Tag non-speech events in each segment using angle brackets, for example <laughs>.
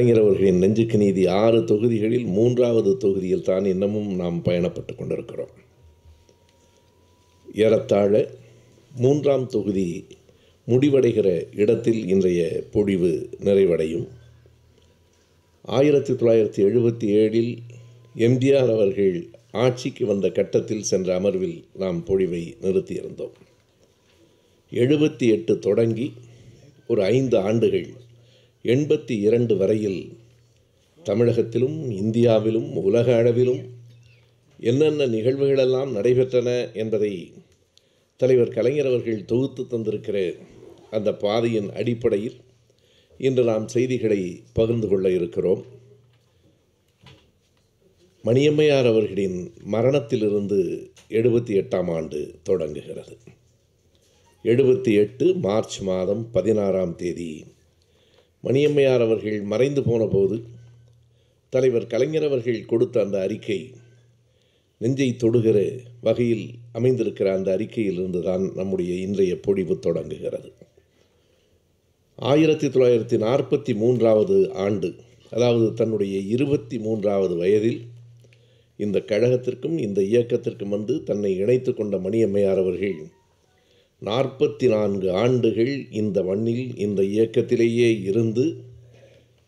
கலைஞரவர்களின் நெஞ்சுக்கு நீதி ஆறு தொகுதிகளில் மூன்றாவது தொகுதியில் தான் இன்னமும் நாம் பயணப்பட்டு கொண்டிருக்கிறோம் ஏறத்தாழ மூன்றாம் தொகுதி முடிவடைகிற இடத்தில் இன்றைய பொழிவு நிறைவடையும் ஆயிரத்தி தொள்ளாயிரத்தி எழுபத்தி ஏழில் எம்ஜிஆர் அவர்கள் ஆட்சிக்கு வந்த கட்டத்தில் சென்ற அமர்வில் நாம் பொழிவை நிறுத்தியிருந்தோம் எழுபத்தி எட்டு தொடங்கி ஒரு ஐந்து ஆண்டுகள் எண்பத்தி இரண்டு வரையில் தமிழகத்திலும் இந்தியாவிலும் உலக அளவிலும் என்னென்ன நிகழ்வுகளெல்லாம் நடைபெற்றன என்பதை தலைவர் கலைஞர் அவர்கள் தொகுத்து தந்திருக்கிற அந்த பாதையின் அடிப்படையில் இன்று நாம் செய்திகளை பகிர்ந்து கொள்ள இருக்கிறோம் மணியம்மையார் அவர்களின் மரணத்திலிருந்து எழுபத்தி எட்டாம் ஆண்டு தொடங்குகிறது எழுபத்தி எட்டு மார்ச் மாதம் பதினாறாம் தேதி மணியம்மையார் அவர்கள் மறைந்து போன போது தலைவர் கலைஞர் அவர்கள் கொடுத்த அந்த அறிக்கை நெஞ்சை தொடுகிற வகையில் அமைந்திருக்கிற அந்த அறிக்கையிலிருந்து தான் நம்முடைய இன்றைய பொழிவு தொடங்குகிறது ஆயிரத்தி தொள்ளாயிரத்தி நாற்பத்தி மூன்றாவது ஆண்டு அதாவது தன்னுடைய இருபத்தி மூன்றாவது வயதில் இந்த கழகத்திற்கும் இந்த இயக்கத்திற்கும் வந்து தன்னை இணைத்து கொண்ட மணியம்மையார் அவர்கள் நாற்பத்தி நான்கு ஆண்டுகள் இந்த மண்ணில் இந்த இயக்கத்திலேயே இருந்து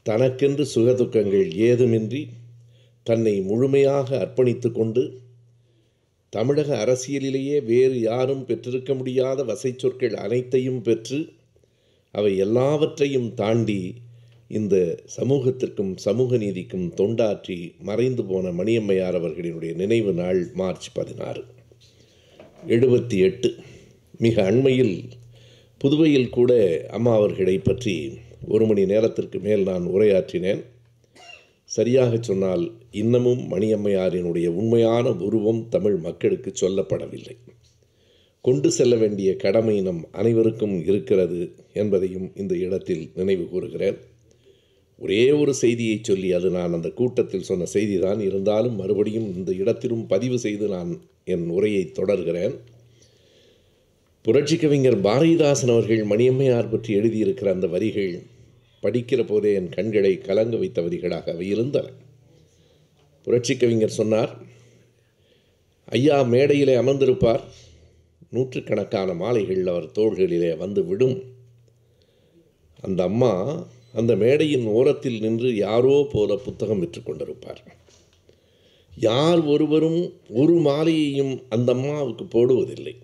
தனக்கென்று சுகதுக்கங்கள் ஏதுமின்றி தன்னை முழுமையாக அர்ப்பணித்து கொண்டு தமிழக அரசியலிலேயே வேறு யாரும் பெற்றிருக்க முடியாத வசை சொற்கள் அனைத்தையும் பெற்று அவை எல்லாவற்றையும் தாண்டி இந்த சமூகத்திற்கும் சமூக நீதிக்கும் தொண்டாற்றி மறைந்து போன மணியம்மையார் அவர்களினுடைய நினைவு நாள் மார்ச் பதினாறு எழுபத்தி எட்டு மிக அண்மையில் புதுவையில் கூட அம்மா அவர்களை பற்றி ஒரு மணி நேரத்திற்கு மேல் நான் உரையாற்றினேன் சரியாக சொன்னால் இன்னமும் மணியம்மையாரினுடைய உண்மையான உருவம் தமிழ் மக்களுக்கு சொல்லப்படவில்லை கொண்டு செல்ல வேண்டிய கடமை நம் அனைவருக்கும் இருக்கிறது என்பதையும் இந்த இடத்தில் நினைவு கூறுகிறேன் ஒரே ஒரு செய்தியை சொல்லி அது நான் அந்த கூட்டத்தில் சொன்ன செய்திதான் இருந்தாலும் மறுபடியும் இந்த இடத்திலும் பதிவு செய்து நான் என் உரையை தொடர்கிறேன் புரட்சி கவிஞர் பாரதிதாசன் அவர்கள் மணியம்மையார் பற்றி எழுதியிருக்கிற அந்த வரிகள் படிக்கிற போதே என் கண்களை கலங்க வைத்த வரிகளாக அவை இருந்தன புரட்சி கவிஞர் சொன்னார் ஐயா மேடையிலே அமர்ந்திருப்பார் நூற்றுக்கணக்கான மாலைகள் அவர் தோள்களிலே வந்து விடும் அந்த அம்மா அந்த மேடையின் ஓரத்தில் நின்று யாரோ போல புத்தகம் விற்றுக்கொண்டிருப்பார் யார் ஒருவரும் ஒரு மாலையையும் அந்த அம்மாவுக்கு போடுவதில்லை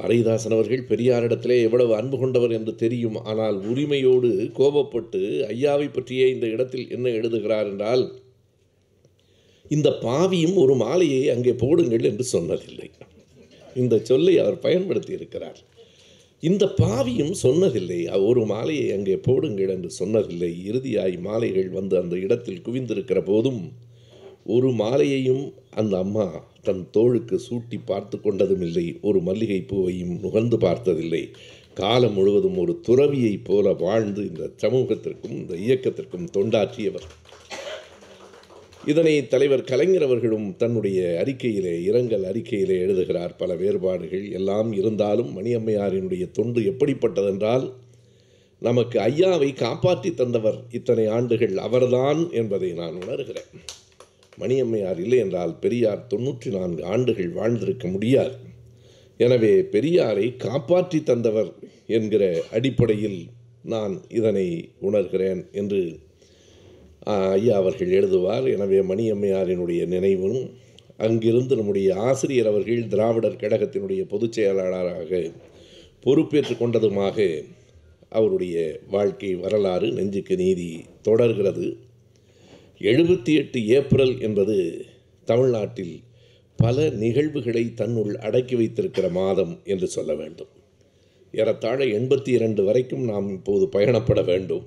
பாரதிதாசன் அவர்கள் பெரியாரிடத்திலே எவ்வளவு அன்பு கொண்டவர் என்று தெரியும் ஆனால் உரிமையோடு கோபப்பட்டு ஐயாவை பற்றியே இந்த இடத்தில் என்ன எழுதுகிறார் என்றால் இந்த பாவியும் ஒரு மாலையை அங்கே போடுங்கள் என்று சொன்னதில்லை இந்த சொல்லை அவர் பயன்படுத்தி இருக்கிறார் இந்த பாவியும் சொன்னதில்லை ஒரு மாலையை அங்கே போடுங்கள் என்று சொன்னதில்லை இறுதியாய் மாலைகள் வந்து அந்த இடத்தில் குவிந்திருக்கிற போதும் ஒரு மாலையையும் அந்த அம்மா தன் தோளுக்கு சூட்டி பார்த்து கொண்டதுமில்லை ஒரு மல்லிகை பூவையும் நுகர்ந்து பார்த்ததில்லை காலம் முழுவதும் ஒரு துறவியைப் போல வாழ்ந்து இந்த சமூகத்திற்கும் இந்த இயக்கத்திற்கும் தொண்டாற்றியவர் இதனை தலைவர் கலைஞர் அவர்களும் தன்னுடைய அறிக்கையிலே இரங்கல் அறிக்கையிலே எழுதுகிறார் பல வேறுபாடுகள் எல்லாம் இருந்தாலும் மணியம்மையாரினுடைய தொண்டு எப்படிப்பட்டதென்றால் நமக்கு ஐயாவை காப்பாற்றி தந்தவர் இத்தனை ஆண்டுகள் அவர்தான் என்பதை நான் உணர்கிறேன் மணியம்மையார் இல்லை என்றால் பெரியார் தொன்னூற்றி நான்கு ஆண்டுகள் வாழ்ந்திருக்க முடியாது எனவே பெரியாரை காப்பாற்றி தந்தவர் என்கிற அடிப்படையில் நான் இதனை உணர்கிறேன் என்று ஐயா அவர்கள் எழுதுவார் எனவே மணியம்மையாரினுடைய நினைவும் அங்கிருந்து நம்முடைய ஆசிரியர் அவர்கள் திராவிடர் கழகத்தினுடைய பொதுச் செயலாளராக பொறுப்பேற்று கொண்டதுமாக அவருடைய வாழ்க்கை வரலாறு நெஞ்சுக்கு நீதி தொடர்கிறது எழுபத்தி எட்டு ஏப்ரல் என்பது தமிழ்நாட்டில் பல நிகழ்வுகளை தன்னுள் அடக்கி வைத்திருக்கிற மாதம் என்று சொல்ல வேண்டும் ஏறத்தாழ எண்பத்தி இரண்டு வரைக்கும் நாம் இப்போது பயணப்பட வேண்டும்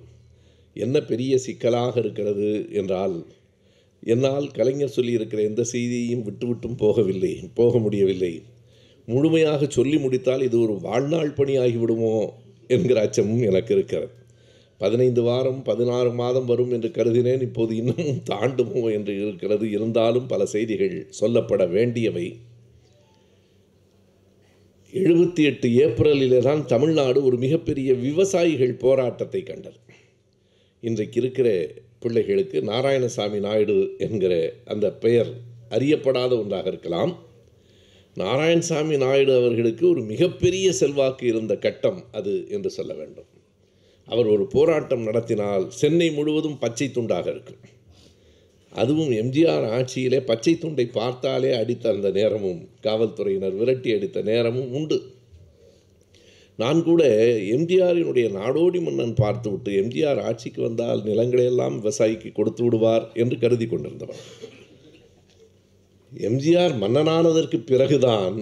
என்ன பெரிய சிக்கலாக இருக்கிறது என்றால் என்னால் கலைஞர் சொல்லியிருக்கிற எந்த செய்தியையும் விட்டுவிட்டும் போகவில்லை போக முடியவில்லை முழுமையாக சொல்லி முடித்தால் இது ஒரு வாழ்நாள் பணி ஆகிவிடுமோ என்கிற அச்சமும் எனக்கு இருக்கிறது பதினைந்து வாரம் பதினாறு மாதம் வரும் என்று கருதினேன் இப்போது இன்னும் தாண்டுமோ என்று இருக்கிறது இருந்தாலும் பல செய்திகள் சொல்லப்பட வேண்டியவை எழுபத்தி எட்டு ஏப்ரலிலே தான் தமிழ்நாடு ஒரு மிகப்பெரிய விவசாயிகள் போராட்டத்தை கண்டது இன்றைக்கு இருக்கிற பிள்ளைகளுக்கு நாராயணசாமி நாயுடு என்கிற அந்த பெயர் அறியப்படாத ஒன்றாக இருக்கலாம் நாராயணசாமி நாயுடு அவர்களுக்கு ஒரு மிகப்பெரிய செல்வாக்கு இருந்த கட்டம் அது என்று சொல்ல வேண்டும் அவர் ஒரு போராட்டம் நடத்தினால் சென்னை முழுவதும் பச்சை துண்டாக இருக்கும் அதுவும் எம்ஜிஆர் ஆட்சியிலே பச்சை துண்டை பார்த்தாலே அடித்த அந்த நேரமும் காவல்துறையினர் விரட்டி அடித்த நேரமும் உண்டு நான் கூட எம்ஜிஆரினுடைய நாடோடி மன்னன் பார்த்துவிட்டு எம்ஜிஆர் ஆட்சிக்கு வந்தால் நிலங்களையெல்லாம் விவசாயிக்கு கொடுத்து விடுவார் என்று கருதி கொண்டிருந்தவர் எம்ஜிஆர் மன்னனானதற்கு பிறகுதான்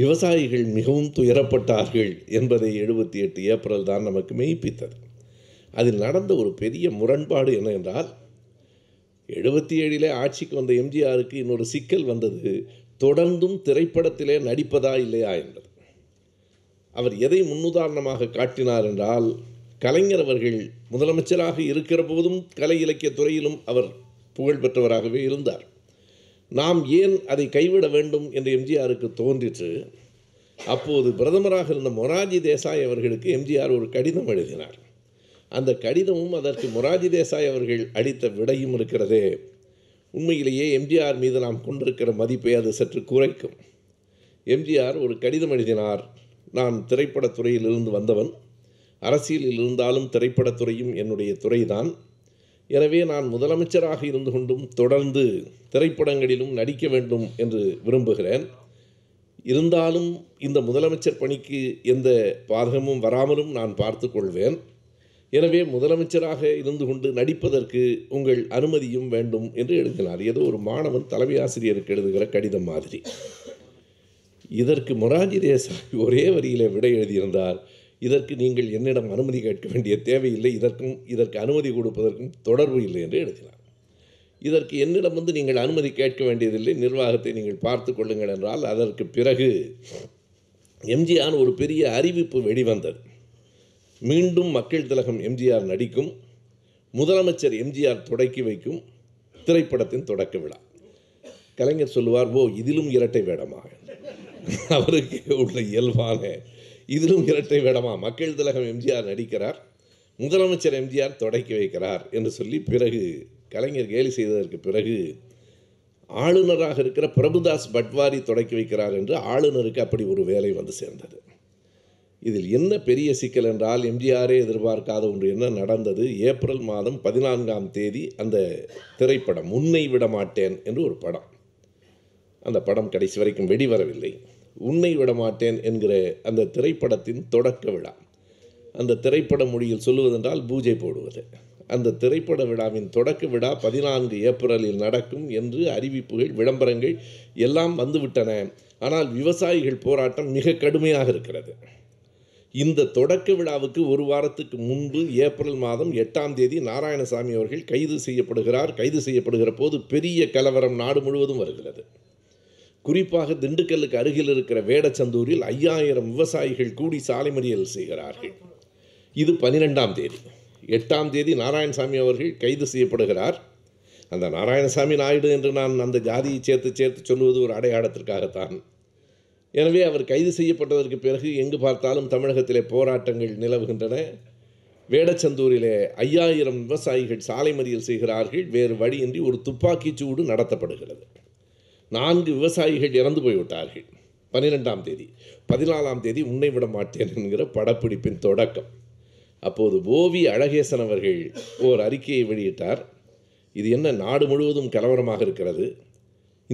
விவசாயிகள் மிகவும் துயரப்பட்டார்கள் என்பதை எழுபத்தி எட்டு ஏப்ரல் தான் நமக்கு மெய்ப்பித்தது அதில் நடந்த ஒரு பெரிய முரண்பாடு என்ன என்றால் எழுபத்தி ஏழிலே ஆட்சிக்கு வந்த எம்ஜிஆருக்கு இன்னொரு சிக்கல் வந்தது தொடர்ந்தும் திரைப்படத்திலே நடிப்பதா இல்லையா என்பது அவர் எதை முன்னுதாரணமாக காட்டினார் என்றால் கலைஞர் அவர்கள் முதலமைச்சராக இருக்கிற போதும் கலை இலக்கிய துறையிலும் அவர் புகழ் பெற்றவராகவே இருந்தார் நாம் ஏன் அதை கைவிட வேண்டும் என்று எம்ஜிஆருக்கு தோன்றிற்று அப்போது பிரதமராக இருந்த மொராஜி தேசாய் அவர்களுக்கு எம்ஜிஆர் ஒரு கடிதம் எழுதினார் அந்த கடிதமும் அதற்கு மொராஜி தேசாய் அவர்கள் அளித்த விடையும் இருக்கிறதே உண்மையிலேயே எம்ஜிஆர் மீது நாம் கொண்டிருக்கிற மதிப்பை அது சற்று குறைக்கும் எம்ஜிஆர் ஒரு கடிதம் எழுதினார் நான் திரைப்படத்துறையிலிருந்து வந்தவன் அரசியலில் இருந்தாலும் திரைப்படத்துறையும் என்னுடைய துறைதான் எனவே நான் முதலமைச்சராக இருந்து கொண்டும் தொடர்ந்து திரைப்படங்களிலும் நடிக்க வேண்டும் என்று விரும்புகிறேன் இருந்தாலும் இந்த முதலமைச்சர் பணிக்கு எந்த பாதகமும் வராமலும் நான் பார்த்து கொள்வேன் எனவே முதலமைச்சராக இருந்து கொண்டு நடிப்பதற்கு உங்கள் அனுமதியும் வேண்டும் என்று எழுதினார் ஏதோ ஒரு மாணவன் தலைமை ஆசிரியருக்கு எழுதுகிற கடிதம் மாதிரி இதற்கு மொராஜி தேசாய் ஒரே வரியிலே விடை எழுதியிருந்தார் இதற்கு நீங்கள் என்னிடம் அனுமதி கேட்க வேண்டிய தேவையில்லை இதற்கும் இதற்கு அனுமதி கொடுப்பதற்கும் தொடர்பு இல்லை என்று எழுதினார் இதற்கு என்னிடம் வந்து நீங்கள் அனுமதி கேட்க வேண்டியதில்லை நிர்வாகத்தை நீங்கள் பார்த்து கொள்ளுங்கள் என்றால் அதற்கு பிறகு எம்ஜிஆர் ஒரு பெரிய அறிவிப்பு வெளிவந்தது மீண்டும் மக்கள் திலகம் எம்ஜிஆர் நடிக்கும் முதலமைச்சர் எம்ஜிஆர் தொடக்கி வைக்கும் திரைப்படத்தின் தொடக்க விழா கலைஞர் சொல்லுவார் ஓ இதிலும் இரட்டை வேடமா <laughs> அவருக்கு உள்ள இயல்பான இதிலும் இரட்டை வேடமா மக்கள் திலகம் எம்ஜிஆர் நடிக்கிறார் முதலமைச்சர் எம்ஜிஆர் தொடக்கி வைக்கிறார் என்று சொல்லி பிறகு கலைஞர் கேலி செய்ததற்கு பிறகு ஆளுநராக இருக்கிற பிரபுதாஸ் பட்வாரி தொடக்கி வைக்கிறார் என்று ஆளுநருக்கு அப்படி ஒரு வேலை வந்து சேர்ந்தது இதில் என்ன பெரிய சிக்கல் என்றால் எம்ஜிஆரே எதிர்பார்க்காத ஒன்று என்ன நடந்தது ஏப்ரல் மாதம் பதினான்காம் தேதி அந்த திரைப்படம் உன்னை விடமாட்டேன் என்று ஒரு படம் அந்த படம் கடைசி வரைக்கும் வெடிவரவில்லை உன்னை விட மாட்டேன் என்கிற அந்த திரைப்படத்தின் தொடக்க விழா அந்த திரைப்பட மொழியில் சொல்லுவதென்றால் பூஜை போடுவது அந்த திரைப்பட விழாவின் தொடக்க விழா பதினான்கு ஏப்ரலில் நடக்கும் என்று அறிவிப்புகள் விளம்பரங்கள் எல்லாம் வந்துவிட்டன ஆனால் விவசாயிகள் போராட்டம் மிக கடுமையாக இருக்கிறது இந்த தொடக்க விழாவுக்கு ஒரு வாரத்துக்கு முன்பு ஏப்ரல் மாதம் எட்டாம் தேதி நாராயணசாமி அவர்கள் கைது செய்யப்படுகிறார் கைது செய்யப்படுகிற போது பெரிய கலவரம் நாடு முழுவதும் வருகிறது குறிப்பாக திண்டுக்கல்லுக்கு அருகில் இருக்கிற வேடச்சந்தூரில் ஐயாயிரம் விவசாயிகள் கூடி சாலை மறியல் செய்கிறார்கள் இது பனிரெண்டாம் தேதி எட்டாம் தேதி நாராயணசாமி அவர்கள் கைது செய்யப்படுகிறார் அந்த நாராயணசாமி நாயுடு என்று நான் அந்த ஜாதியை சேர்த்து சேர்த்து சொல்லுவது ஒரு அடையாளத்திற்காகத்தான் எனவே அவர் கைது செய்யப்பட்டதற்கு பிறகு எங்கு பார்த்தாலும் தமிழகத்திலே போராட்டங்கள் நிலவுகின்றன வேடச்சந்தூரிலே ஐயாயிரம் விவசாயிகள் சாலை மறியல் செய்கிறார்கள் வேறு வழியின்றி ஒரு துப்பாக்கிச் சூடு நடத்தப்படுகிறது நான்கு விவசாயிகள் இறந்து போய்விட்டார்கள் பன்னிரெண்டாம் தேதி பதினாலாம் தேதி உன்னை விட மாட்டேன் என்கிற படப்பிடிப்பின் தொடக்கம் அப்போது ஓவி அழகேசன் அவர்கள் ஓர் அறிக்கையை வெளியிட்டார் இது என்ன நாடு முழுவதும் கலவரமாக இருக்கிறது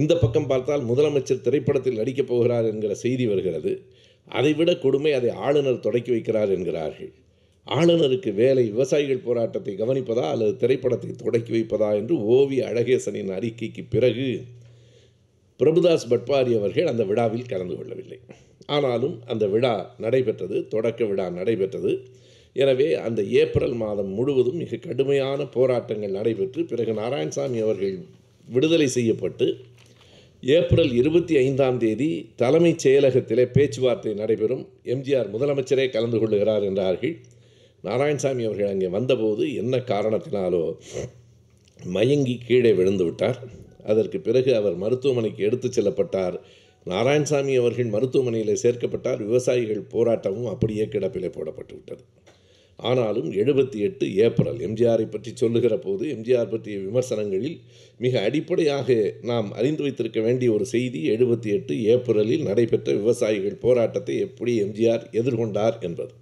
இந்த பக்கம் பார்த்தால் முதலமைச்சர் திரைப்படத்தில் நடிக்கப் போகிறார் என்கிற செய்தி வருகிறது அதைவிட கொடுமை அதை ஆளுநர் தொடக்கி வைக்கிறார் என்கிறார்கள் ஆளுநருக்கு வேலை விவசாயிகள் போராட்டத்தை கவனிப்பதா அல்லது திரைப்படத்தை தொடக்கி வைப்பதா என்று ஓவிய அழகேசனின் அறிக்கைக்கு பிறகு பிரபுதாஸ் பட்பாரி அவர்கள் அந்த விழாவில் கலந்து கொள்ளவில்லை ஆனாலும் அந்த விழா நடைபெற்றது தொடக்க விழா நடைபெற்றது எனவே அந்த ஏப்ரல் மாதம் முழுவதும் மிக கடுமையான போராட்டங்கள் நடைபெற்று பிறகு நாராயணசாமி அவர்கள் விடுதலை செய்யப்பட்டு ஏப்ரல் இருபத்தி ஐந்தாம் தேதி தலைமைச் செயலகத்திலே பேச்சுவார்த்தை நடைபெறும் எம்ஜிஆர் முதலமைச்சரே கலந்து கொள்ளுகிறார் என்றார்கள் நாராயணசாமி அவர்கள் அங்கே வந்தபோது என்ன காரணத்தினாலோ மயங்கி கீழே விழுந்து விட்டார் அதற்கு பிறகு அவர் மருத்துவமனைக்கு எடுத்துச் செல்லப்பட்டார் நாராயணசாமி அவர்கள் மருத்துவமனையில் சேர்க்கப்பட்டார் விவசாயிகள் போராட்டமும் அப்படியே கிடப்பிலே போடப்பட்டு விட்டது ஆனாலும் எழுபத்தி எட்டு ஏப்ரல் எம்ஜிஆரை பற்றி சொல்லுகிற போது எம்ஜிஆர் பற்றிய விமர்சனங்களில் மிக அடிப்படையாக நாம் அறிந்து வைத்திருக்க வேண்டிய ஒரு செய்தி எழுபத்தி எட்டு ஏப்ரலில் நடைபெற்ற விவசாயிகள் போராட்டத்தை எப்படி எம்ஜிஆர் எதிர்கொண்டார் என்பது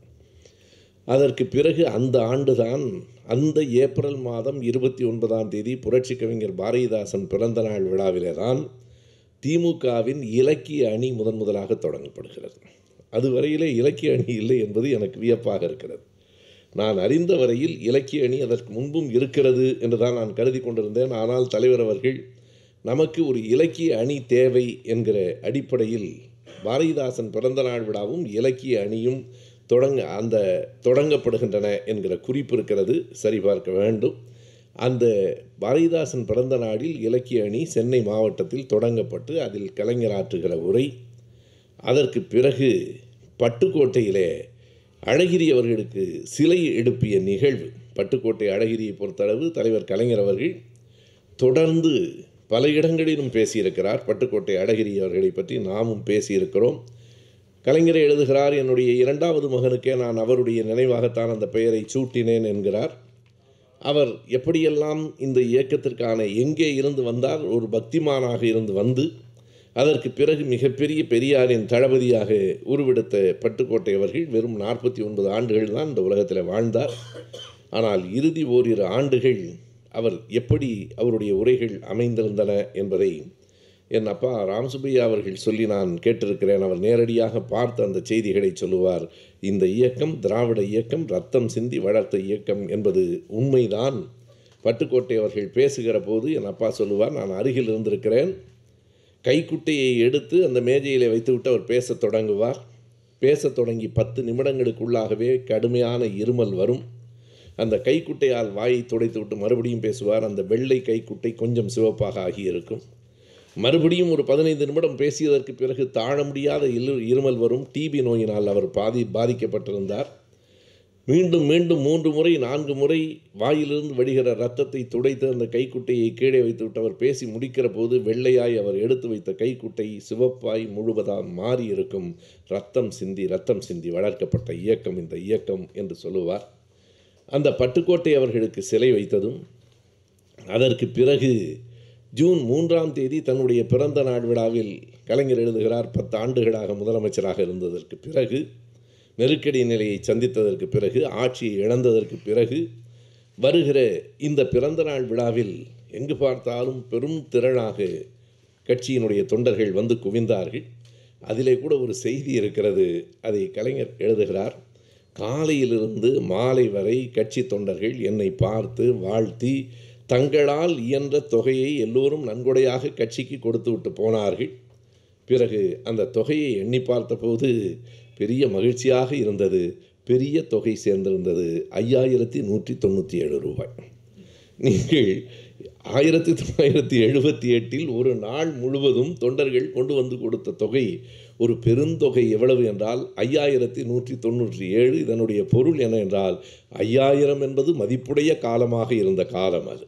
அதற்கு பிறகு அந்த ஆண்டுதான் அந்த ஏப்ரல் மாதம் இருபத்தி ஒன்பதாம் தேதி புரட்சி கவிஞர் பாரதிதாசன் பிறந்த நாள் விழாவிலே தான் திமுகவின் இலக்கிய அணி முதன் முதலாக தொடங்கப்படுகிறது அதுவரையிலே இலக்கிய அணி இல்லை என்பது எனக்கு வியப்பாக இருக்கிறது நான் அறிந்த வரையில் இலக்கிய அணி அதற்கு முன்பும் இருக்கிறது என்று தான் நான் கருதி கொண்டிருந்தேன் ஆனால் தலைவர் அவர்கள் நமக்கு ஒரு இலக்கிய அணி தேவை என்கிற அடிப்படையில் பாரதிதாசன் பிறந்த நாள் விழாவும் இலக்கிய அணியும் தொடங்க அந்த தொடங்கப்படுகின்றன என்கிற குறிப்பு இருக்கிறது சரிபார்க்க வேண்டும் அந்த பாரதிதாசன் பிறந்த நாளில் இலக்கிய அணி சென்னை மாவட்டத்தில் தொடங்கப்பட்டு அதில் கலைஞராற்றுகிற உரை அதற்கு பிறகு பட்டுக்கோட்டையிலே அழகிரி அவர்களுக்கு சிலை எடுப்பிய நிகழ்வு பட்டுக்கோட்டை அழகிரியை பொறுத்தளவு தலைவர் கலைஞர் அவர்கள் தொடர்ந்து பல இடங்களிலும் பேசியிருக்கிறார் பட்டுக்கோட்டை அழகிரி அவர்களை பற்றி நாமும் பேசியிருக்கிறோம் கலைஞரை எழுதுகிறார் என்னுடைய இரண்டாவது மகனுக்கே நான் அவருடைய நினைவாகத்தான் அந்த பெயரை சூட்டினேன் என்கிறார் அவர் எப்படியெல்லாம் இந்த இயக்கத்திற்கான எங்கே இருந்து வந்தார் ஒரு பக்திமானாக இருந்து வந்து அதற்கு பிறகு மிகப்பெரிய பெரியாரின் தளபதியாக உருவெடுத்த பட்டுக்கோட்டை அவர்கள் வெறும் நாற்பத்தி ஒன்பது ஆண்டுகள் தான் இந்த உலகத்தில் வாழ்ந்தார் ஆனால் இறுதி ஓரிரு ஆண்டுகள் அவர் எப்படி அவருடைய உரைகள் அமைந்திருந்தன என்பதை என் அப்பா ராம்சுபையா அவர்கள் சொல்லி நான் கேட்டிருக்கிறேன் அவர் நேரடியாக பார்த்து அந்த செய்திகளை சொல்லுவார் இந்த இயக்கம் திராவிட இயக்கம் ரத்தம் சிந்தி வளர்த்த இயக்கம் என்பது உண்மைதான் பட்டுக்கோட்டை அவர்கள் பேசுகிற போது என் அப்பா சொல்லுவார் நான் அருகில் இருந்திருக்கிறேன் கைக்குட்டையை எடுத்து அந்த மேஜையில் வைத்துவிட்டு அவர் பேசத் தொடங்குவார் பேசத் தொடங்கி பத்து நிமிடங்களுக்குள்ளாகவே கடுமையான இருமல் வரும் அந்த கைக்குட்டையால் வாயை துடைத்து விட்டு மறுபடியும் பேசுவார் அந்த வெள்ளை கைக்குட்டை கொஞ்சம் சிவப்பாக ஆகியிருக்கும் மறுபடியும் ஒரு பதினைந்து நிமிடம் பேசியதற்கு பிறகு தாழ முடியாத இரு இருமல் வரும் டிபி நோயினால் அவர் பாதி பாதிக்கப்பட்டிருந்தார் மீண்டும் மீண்டும் மூன்று முறை நான்கு முறை வாயிலிருந்து வடிகிற ரத்தத்தை துடைத்து அந்த கைக்குட்டையை கீழே வைத்துவிட்டு அவர் பேசி முடிக்கிற போது வெள்ளையாய் அவர் எடுத்து வைத்த கைக்குட்டை சிவப்பாய் முழுவதாக மாறி இருக்கும் ரத்தம் சிந்தி ரத்தம் சிந்தி வளர்க்கப்பட்ட இயக்கம் இந்த இயக்கம் என்று சொல்லுவார் அந்த பட்டுக்கோட்டை அவர்களுக்கு சிலை வைத்ததும் அதற்கு பிறகு ஜூன் மூன்றாம் தேதி தன்னுடைய பிறந்த நாள் விழாவில் கலைஞர் எழுதுகிறார் பத்து ஆண்டுகளாக முதலமைச்சராக இருந்ததற்கு பிறகு நெருக்கடி நிலையை சந்தித்ததற்கு பிறகு ஆட்சியை இழந்ததற்கு பிறகு வருகிற இந்த பிறந்த நாள் விழாவில் எங்கு பார்த்தாலும் பெரும் திரளாக கட்சியினுடைய தொண்டர்கள் வந்து குவிந்தார்கள் அதிலே கூட ஒரு செய்தி இருக்கிறது அதை கலைஞர் எழுதுகிறார் காலையிலிருந்து மாலை வரை கட்சி தொண்டர்கள் என்னை பார்த்து வாழ்த்தி தங்களால் இயன்ற தொகையை எல்லோரும் நன்கொடையாக கட்சிக்கு கொடுத்து விட்டு போனார்கள் பிறகு அந்த தொகையை எண்ணி பார்த்தபோது பெரிய மகிழ்ச்சியாக இருந்தது பெரிய தொகை சேர்ந்திருந்தது ஐயாயிரத்தி நூற்றி தொண்ணூற்றி ஏழு ரூபாய் நீங்கள் ஆயிரத்தி தொள்ளாயிரத்தி எழுபத்தி எட்டில் ஒரு நாள் முழுவதும் தொண்டர்கள் கொண்டு வந்து கொடுத்த தொகை ஒரு பெருந்தொகை எவ்வளவு என்றால் ஐயாயிரத்தி நூற்றி தொண்ணூற்றி ஏழு இதனுடைய பொருள் என்ன என்றால் ஐயாயிரம் என்பது மதிப்புடைய காலமாக இருந்த காலம் அது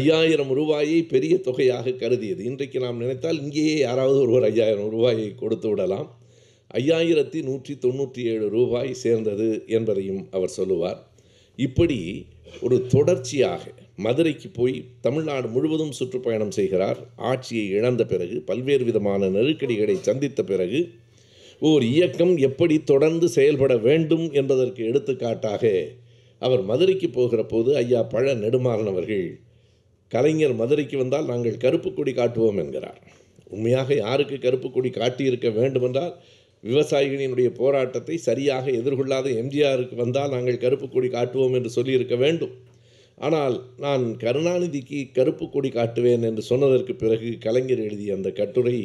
ஐயாயிரம் ரூபாயை பெரிய தொகையாக கருதியது இன்றைக்கு நாம் நினைத்தால் இங்கேயே யாராவது ஒருவர் ஐயாயிரம் ரூபாயை கொடுத்து விடலாம் ஐயாயிரத்தி நூற்றி தொண்ணூற்றி ஏழு ரூபாய் சேர்ந்தது என்பதையும் அவர் சொல்லுவார் இப்படி ஒரு தொடர்ச்சியாக மதுரைக்கு போய் தமிழ்நாடு முழுவதும் சுற்றுப்பயணம் செய்கிறார் ஆட்சியை இழந்த பிறகு பல்வேறு விதமான நெருக்கடிகளை சந்தித்த பிறகு ஓர் இயக்கம் எப்படி தொடர்ந்து செயல்பட வேண்டும் என்பதற்கு எடுத்துக்காட்டாக அவர் மதுரைக்கு போகிற போது ஐயா பழ நெடுமாறனவர்கள் கலைஞர் மதுரைக்கு வந்தால் நாங்கள் கருப்பு கொடி காட்டுவோம் என்கிறார் உண்மையாக யாருக்கு கருப்பு கொடி காட்டியிருக்க வேண்டுமென்றால் விவசாயிகளினுடைய போராட்டத்தை சரியாக எதிர்கொள்ளாத எம்ஜிஆருக்கு வந்தால் நாங்கள் கருப்பு கொடி காட்டுவோம் என்று சொல்லியிருக்க வேண்டும் ஆனால் நான் கருணாநிதிக்கு கருப்பு கொடி காட்டுவேன் என்று சொன்னதற்கு பிறகு கலைஞர் எழுதிய அந்த கட்டுரை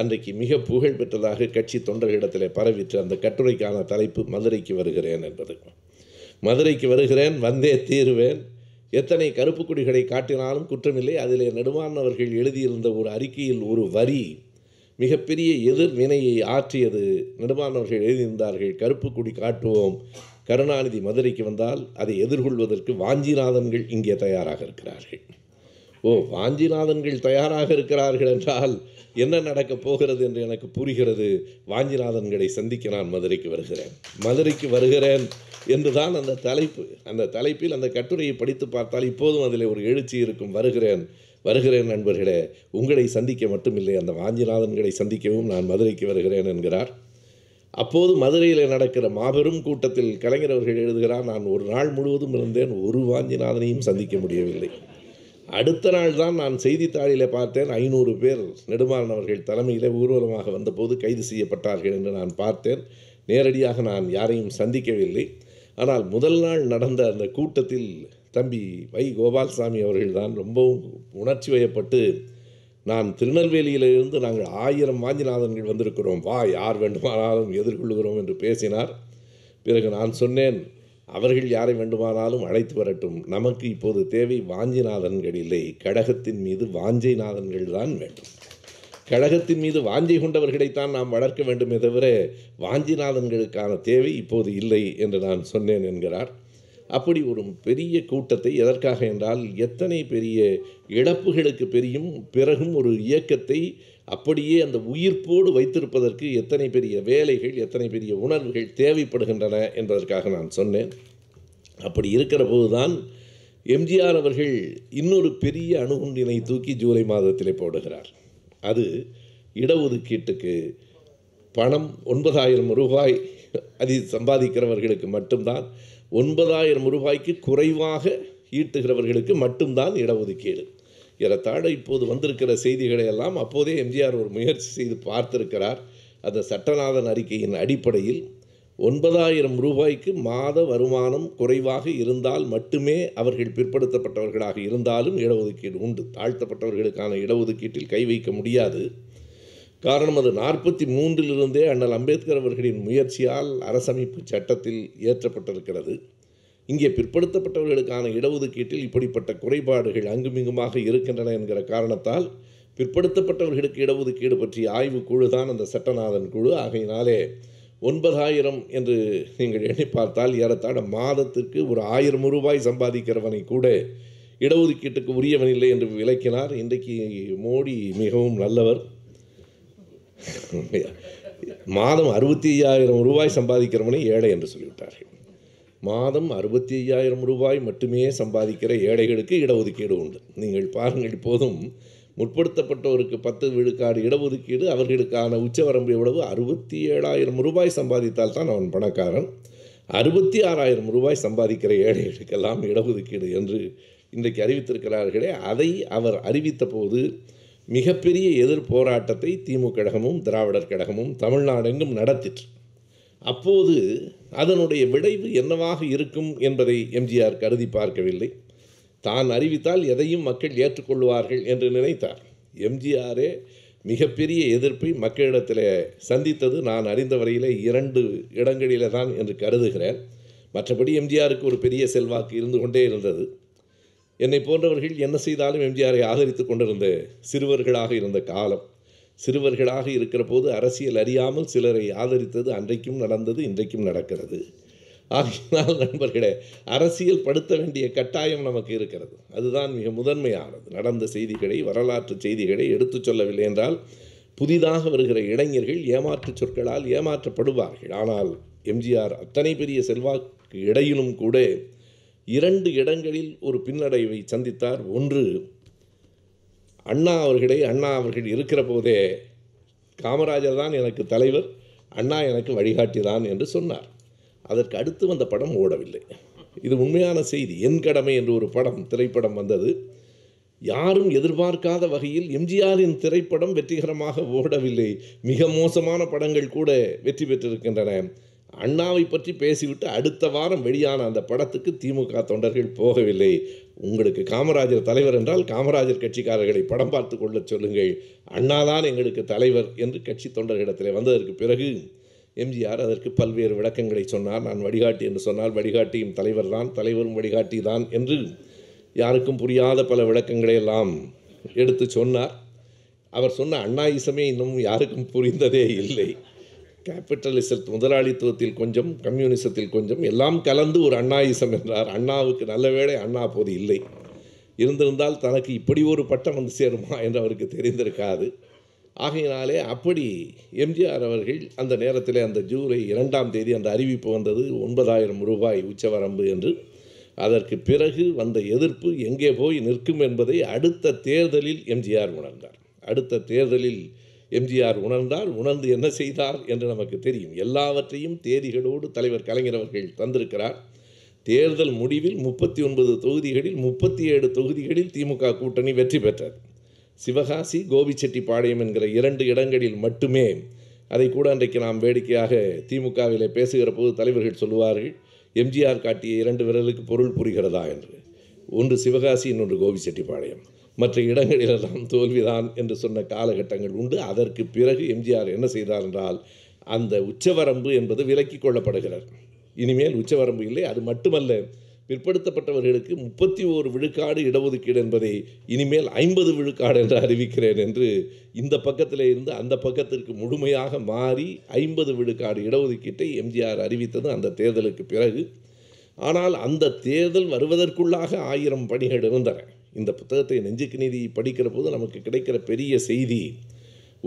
அன்றைக்கு மிக புகழ் பெற்றதாக கட்சி தொண்டர்களிடத்தில் பரவிற்று அந்த கட்டுரைக்கான தலைப்பு மதுரைக்கு வருகிறேன் என்பது மதுரைக்கு வருகிறேன் வந்தே தீருவேன் எத்தனை கருப்பு கொடிகளை காட்டினாலும் குற்றமில்லை அதிலே நெடுமானவர்கள் எழுதியிருந்த ஒரு அறிக்கையில் ஒரு வரி மிகப்பெரிய எதிர்வினையை ஆற்றியது நெடுமானவர்கள் எழுதியிருந்தார்கள் கருப்பு குடி காட்டுவோம் கருணாநிதி மதுரைக்கு வந்தால் அதை எதிர்கொள்வதற்கு வாஞ்சிநாதன்கள் இங்கே தயாராக இருக்கிறார்கள் ஓ வாஞ்சிநாதன்கள் தயாராக இருக்கிறார்கள் என்றால் என்ன நடக்கப் போகிறது என்று எனக்கு புரிகிறது வாஞ்சிநாதன்களை சந்திக்க நான் மதுரைக்கு வருகிறேன் மதுரைக்கு வருகிறேன் என்றுதான் அந்த தலைப்பு அந்த தலைப்பில் அந்த கட்டுரையை படித்து பார்த்தால் இப்போதும் அதில் ஒரு எழுச்சி இருக்கும் வருகிறேன் வருகிறேன் நண்பர்களே உங்களை சந்திக்க மட்டுமில்லை அந்த வாஞ்சிநாதன்களை சந்திக்கவும் நான் மதுரைக்கு வருகிறேன் என்கிறார் அப்போது மதுரையில் நடக்கிற மாபெரும் கூட்டத்தில் கலைஞர் அவர்கள் எழுதுகிறார் நான் ஒரு நாள் முழுவதும் இருந்தேன் ஒரு வாஞ்சிநாதனையும் சந்திக்க முடியவில்லை அடுத்த நாள் தான் நான் செய்தித்தாளில் பார்த்தேன் ஐநூறு பேர் நெடுமாறன் அவர்கள் தலைமையில் ஊர்வலமாக வந்தபோது கைது செய்யப்பட்டார்கள் என்று நான் பார்த்தேன் நேரடியாக நான் யாரையும் சந்திக்கவில்லை ஆனால் முதல் நாள் நடந்த அந்த கூட்டத்தில் தம்பி வை கோபால்சாமி அவர்கள்தான் ரொம்பவும் உணர்ச்சி வயப்பட்டு நாம் திருநெல்வேலியிலிருந்து நாங்கள் ஆயிரம் வாஞ்சிநாதன்கள் வந்திருக்கிறோம் வா யார் வேண்டுமானாலும் எதிர்கொள்கிறோம் என்று பேசினார் பிறகு நான் சொன்னேன் அவர்கள் யாரை வேண்டுமானாலும் அழைத்து வரட்டும் நமக்கு இப்போது தேவை வாஞ்சிநாதன்கள் இல்லை கடகத்தின் மீது வாஞ்சைநாதன்கள் தான் வேண்டும் கழகத்தின் மீது வாஞ்சை கொண்டவர்களைத்தான் நாம் வளர்க்க வேண்டுமே தவிர வாஞ்சிநாதன்களுக்கான தேவை இப்போது இல்லை என்று நான் சொன்னேன் என்கிறார் அப்படி ஒரு பெரிய கூட்டத்தை எதற்காக என்றால் எத்தனை பெரிய இழப்புகளுக்கு பெரியும் பிறகும் ஒரு இயக்கத்தை அப்படியே அந்த உயிர்ப்போடு வைத்திருப்பதற்கு எத்தனை பெரிய வேலைகள் எத்தனை பெரிய உணர்வுகள் தேவைப்படுகின்றன என்பதற்காக நான் சொன்னேன் அப்படி இருக்கிற போதுதான் எம்ஜிஆர் அவர்கள் இன்னொரு பெரிய அணுகுண்டினை தூக்கி ஜூலை மாதத்திலே போடுகிறார் அது இடஒதுக்கீட்டுக்கு பணம் ஒன்பதாயிரம் ரூபாய் அது சம்பாதிக்கிறவர்களுக்கு மட்டும்தான் ஒன்பதாயிரம் ரூபாய்க்கு குறைவாக ஈட்டுகிறவர்களுக்கு மட்டும்தான் இடஒதுக்கீடு ஏறத்தாழ இப்போது வந்திருக்கிற செய்திகளை எல்லாம் அப்போதே எம்ஜிஆர் ஒரு முயற்சி செய்து பார்த்திருக்கிறார் அந்த சட்டநாதன் அறிக்கையின் அடிப்படையில் ஒன்பதாயிரம் ரூபாய்க்கு மாத வருமானம் குறைவாக இருந்தால் மட்டுமே அவர்கள் பிற்படுத்தப்பட்டவர்களாக இருந்தாலும் இடஒதுக்கீடு உண்டு தாழ்த்தப்பட்டவர்களுக்கான இடஒதுக்கீட்டில் கை வைக்க முடியாது காரணம் அது நாற்பத்தி மூன்றிலிருந்தே அண்ணல் அம்பேத்கர் அவர்களின் முயற்சியால் அரசமைப்பு சட்டத்தில் ஏற்றப்பட்டிருக்கிறது இங்கே பிற்படுத்தப்பட்டவர்களுக்கான இடஒதுக்கீட்டில் இப்படிப்பட்ட குறைபாடுகள் அங்குமிங்குமாக இருக்கின்றன என்கிற காரணத்தால் பிற்படுத்தப்பட்டவர்களுக்கு இடஒதுக்கீடு பற்றிய ஆய்வு குழு தான் அந்த சட்டநாதன் குழு ஆகையினாலே ஒன்பதாயிரம் என்று நீங்கள் எண்ணி பார்த்தால் ஏறத்தாழ மாதத்திற்கு ஒரு ஆயிரம் ரூபாய் சம்பாதிக்கிறவனை கூட இடஒதுக்கீட்டுக்கு உரியவன் இல்லை என்று விளக்கினார் இன்றைக்கு மோடி மிகவும் நல்லவர் <laughs> மாதம் அறுபத்தி ஐயாயிரம் ரூபாய் சம்பாதிக்கிறவனை ஏழை என்று சொல்லிவிட்டார்கள் மாதம் அறுபத்தி ஐயாயிரம் ரூபாய் மட்டுமே சம்பாதிக்கிற ஏழைகளுக்கு இடஒதுக்கீடு உண்டு நீங்கள் பாருங்கள் இப்போதும் முற்படுத்தப்பட்டவருக்கு பத்து விழுக்காடு இடஒதுக்கீடு அவர்களுக்கான உச்சவரம்பு எவ்வளவு அறுபத்தி ஏழாயிரம் ரூபாய் சம்பாதித்தால் தான் அவன் பணக்காரன் அறுபத்தி ஆறாயிரம் ரூபாய் சம்பாதிக்கிற ஏழைகளுக்கெல்லாம் இடஒதுக்கீடு என்று இன்றைக்கு அறிவித்திருக்கிறார்களே அதை அவர் அறிவித்த போது மிகப்பெரிய எதிர் போராட்டத்தை திமுக கழகமும் திராவிடர் கழகமும் தமிழ்நாடெங்கும் நடத்திற்று அப்போது அதனுடைய விளைவு என்னவாக இருக்கும் என்பதை எம்ஜிஆர் கருதி பார்க்கவில்லை தான் அறிவித்தால் எதையும் மக்கள் ஏற்றுக்கொள்வார்கள் என்று நினைத்தார் எம்ஜிஆரே மிகப்பெரிய எதிர்ப்பை மக்களிடத்தில் சந்தித்தது நான் அறிந்த வரையில் இரண்டு இடங்களில் தான் என்று கருதுகிறேன் மற்றபடி எம்ஜிஆருக்கு ஒரு பெரிய செல்வாக்கு இருந்து கொண்டே இருந்தது என்னை போன்றவர்கள் என்ன செய்தாலும் எம்ஜிஆரை ஆதரித்து கொண்டிருந்த சிறுவர்களாக இருந்த காலம் சிறுவர்களாக இருக்கிற போது அரசியல் அறியாமல் சிலரை ஆதரித்தது அன்றைக்கும் நடந்தது இன்றைக்கும் நடக்கிறது ஆகையினால் நண்பர்களே அரசியல் படுத்த வேண்டிய கட்டாயம் நமக்கு இருக்கிறது அதுதான் மிக முதன்மையானது நடந்த செய்திகளை வரலாற்று செய்திகளை எடுத்துச் சொல்லவில்லை என்றால் புதிதாக வருகிற இளைஞர்கள் ஏமாற்று சொற்களால் ஏமாற்றப்படுவார்கள் ஆனால் எம்ஜிஆர் அத்தனை பெரிய செல்வாக்கு இடையிலும் கூட இரண்டு இடங்களில் ஒரு பின்னடைவை சந்தித்தார் ஒன்று அண்ணா அவர்களை அண்ணா அவர்கள் இருக்கிற போதே காமராஜர் தான் எனக்கு தலைவர் அண்ணா எனக்கு வழிகாட்டி தான் என்று சொன்னார் அதற்கு அடுத்து வந்த படம் ஓடவில்லை இது உண்மையான செய்தி என் கடமை என்று ஒரு படம் திரைப்படம் வந்தது யாரும் எதிர்பார்க்காத வகையில் எம்ஜிஆரின் திரைப்படம் வெற்றிகரமாக ஓடவில்லை மிக மோசமான படங்கள் கூட வெற்றி பெற்றிருக்கின்றன அண்ணாவை பற்றி பேசிவிட்டு அடுத்த வாரம் வெளியான அந்த படத்துக்கு திமுக தொண்டர்கள் போகவில்லை உங்களுக்கு காமராஜர் தலைவர் என்றால் காமராஜர் கட்சிக்காரர்களை படம் பார்த்து கொள்ள சொல்லுங்கள் அண்ணாதான் எங்களுக்கு தலைவர் என்று கட்சி தொண்டர்களிடத்தில் வந்ததற்கு பிறகு எம்ஜிஆர் அதற்கு பல்வேறு விளக்கங்களை சொன்னார் நான் வழிகாட்டி என்று சொன்னால் வழிகாட்டியும் தலைவர் தான் தலைவரும் வழிகாட்டி தான் என்று யாருக்கும் புரியாத பல விளக்கங்களை எல்லாம் எடுத்து சொன்னார் அவர் சொன்ன அண்ணா இசமே இன்னும் யாருக்கும் புரிந்ததே இல்லை கேபிட்டலிசத் முதலாளித்துவத்தில் கொஞ்சம் கம்யூனிசத்தில் கொஞ்சம் எல்லாம் கலந்து ஒரு அண்ணாயிசம் என்றார் அண்ணாவுக்கு நல்ல வேளை அண்ணா அப்போது இல்லை இருந்திருந்தால் தனக்கு இப்படி ஒரு பட்டம் வந்து சேருமா என்று அவருக்கு தெரிந்திருக்காது ஆகையினாலே அப்படி எம்ஜிஆர் அவர்கள் அந்த நேரத்தில் அந்த ஜூலை இரண்டாம் தேதி அந்த அறிவிப்பு வந்தது ஒன்பதாயிரம் ரூபாய் உச்சவரம்பு என்று அதற்கு பிறகு வந்த எதிர்ப்பு எங்கே போய் நிற்கும் என்பதை அடுத்த தேர்தலில் எம்ஜிஆர் உணர்ந்தார் அடுத்த தேர்தலில் எம்ஜிஆர் உணர்ந்தார் உணர்ந்து என்ன செய்தார் என்று நமக்கு தெரியும் எல்லாவற்றையும் தேதிகளோடு தலைவர் கலைஞர் அவர்கள் தந்திருக்கிறார் தேர்தல் முடிவில் முப்பத்தி ஒன்பது தொகுதிகளில் முப்பத்தி ஏழு தொகுதிகளில் திமுக கூட்டணி வெற்றி பெற்றது சிவகாசி கோபிச்செட்டிப்பாளையம் என்கிற இரண்டு இடங்களில் மட்டுமே அதை கூட அன்றைக்கு நாம் வேடிக்கையாக திமுகவில் பேசுகிற போது தலைவர்கள் சொல்லுவார்கள் எம்ஜிஆர் காட்டிய இரண்டு விரலுக்கு பொருள் புரிகிறதா என்று ஒன்று சிவகாசி இன்னொன்று கோபிச்செட்டிப்பாளையம் மற்ற இடங்களிலெல்லாம் தோல்விதான் என்று சொன்ன காலகட்டங்கள் உண்டு அதற்கு பிறகு எம்ஜிஆர் என்ன செய்தார் என்றால் அந்த உச்சவரம்பு என்பது விலக்கி கொள்ளப்படுகிறார் இனிமேல் உச்சவரம்பு இல்லை அது மட்டுமல்ல பிற்படுத்தப்பட்டவர்களுக்கு முப்பத்தி ஓரு விழுக்காடு இடஒதுக்கீடு என்பதை இனிமேல் ஐம்பது விழுக்காடு என்று அறிவிக்கிறேன் என்று இந்த பக்கத்தில் இருந்து அந்த பக்கத்திற்கு முழுமையாக மாறி ஐம்பது விழுக்காடு இடஒதுக்கீட்டை எம்ஜிஆர் அறிவித்தது அந்த தேர்தலுக்கு பிறகு ஆனால் அந்த தேர்தல் வருவதற்குள்ளாக ஆயிரம் பணிகள் இருந்தன இந்த புத்தகத்தை நெஞ்சுக்கு நீதி படிக்கிற போது நமக்கு கிடைக்கிற பெரிய செய்தி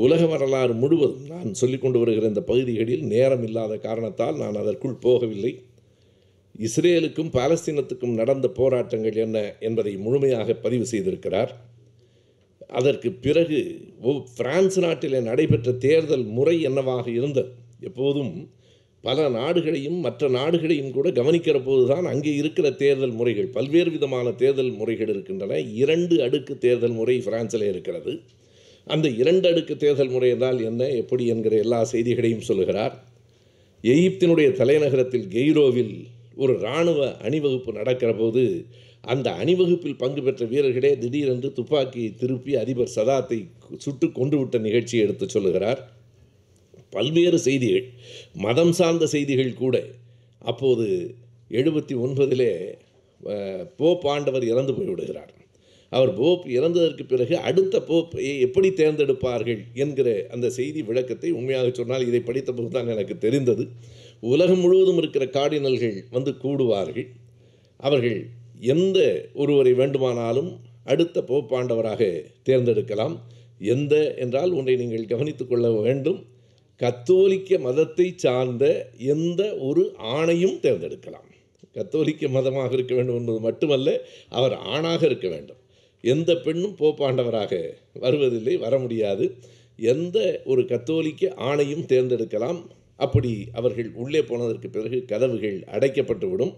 உலக வரலாறு முழுவதும் நான் சொல்லிக்கொண்டு வருகிற இந்த பகுதிகளில் நேரம் இல்லாத காரணத்தால் நான் அதற்குள் போகவில்லை இஸ்ரேலுக்கும் பாலஸ்தீனத்துக்கும் நடந்த போராட்டங்கள் என்ன என்பதை முழுமையாக பதிவு செய்திருக்கிறார் அதற்கு பிறகு பிரான்ஸ் நாட்டில் நடைபெற்ற தேர்தல் முறை என்னவாக இருந்தது எப்போதும் பல நாடுகளையும் மற்ற நாடுகளையும் கூட கவனிக்கிற போது தான் அங்கே இருக்கிற தேர்தல் முறைகள் பல்வேறு விதமான தேர்தல் முறைகள் இருக்கின்றன இரண்டு அடுக்கு தேர்தல் முறை பிரான்சில் இருக்கிறது அந்த இரண்டு அடுக்கு தேர்தல் முறை என்றால் என்ன எப்படி என்கிற எல்லா செய்திகளையும் சொல்லுகிறார் எகிப்தினுடைய தலைநகரத்தில் கெய்ரோவில் ஒரு இராணுவ அணிவகுப்பு நடக்கிற போது அந்த அணிவகுப்பில் பங்கு பெற்ற வீரர்களே திடீரென்று துப்பாக்கியை திருப்பி அதிபர் சதாத்தை சுட்டு கொண்டு விட்ட நிகழ்ச்சியை எடுத்து சொல்லுகிறார் பல்வேறு செய்திகள் மதம் சார்ந்த செய்திகள் கூட அப்போது எழுபத்தி ஒன்பதிலே போப் ஆண்டவர் இறந்து போய்விடுகிறார் அவர் போப் இறந்ததற்கு பிறகு அடுத்த போப்பையை எப்படி தேர்ந்தெடுப்பார்கள் என்கிற அந்த செய்தி விளக்கத்தை உண்மையாக சொன்னால் இதை படித்த போதுதான் தான் எனக்கு தெரிந்தது உலகம் முழுவதும் இருக்கிற கார்டினல்கள் வந்து கூடுவார்கள் அவர்கள் எந்த ஒருவரை வேண்டுமானாலும் அடுத்த போப்பாண்டவராக தேர்ந்தெடுக்கலாம் எந்த என்றால் ஒன்றை நீங்கள் கவனித்துக் கொள்ள வேண்டும் கத்தோலிக்க மதத்தை சார்ந்த எந்த ஒரு ஆணையும் தேர்ந்தெடுக்கலாம் கத்தோலிக்க மதமாக இருக்க வேண்டும் என்பது மட்டுமல்ல அவர் ஆணாக இருக்க வேண்டும் எந்த பெண்ணும் போப்பாண்டவராக வருவதில்லை வர முடியாது எந்த ஒரு கத்தோலிக்க ஆணையும் தேர்ந்தெடுக்கலாம் அப்படி அவர்கள் உள்ளே போனதற்கு பிறகு கதவுகள் அடைக்கப்பட்டுவிடும்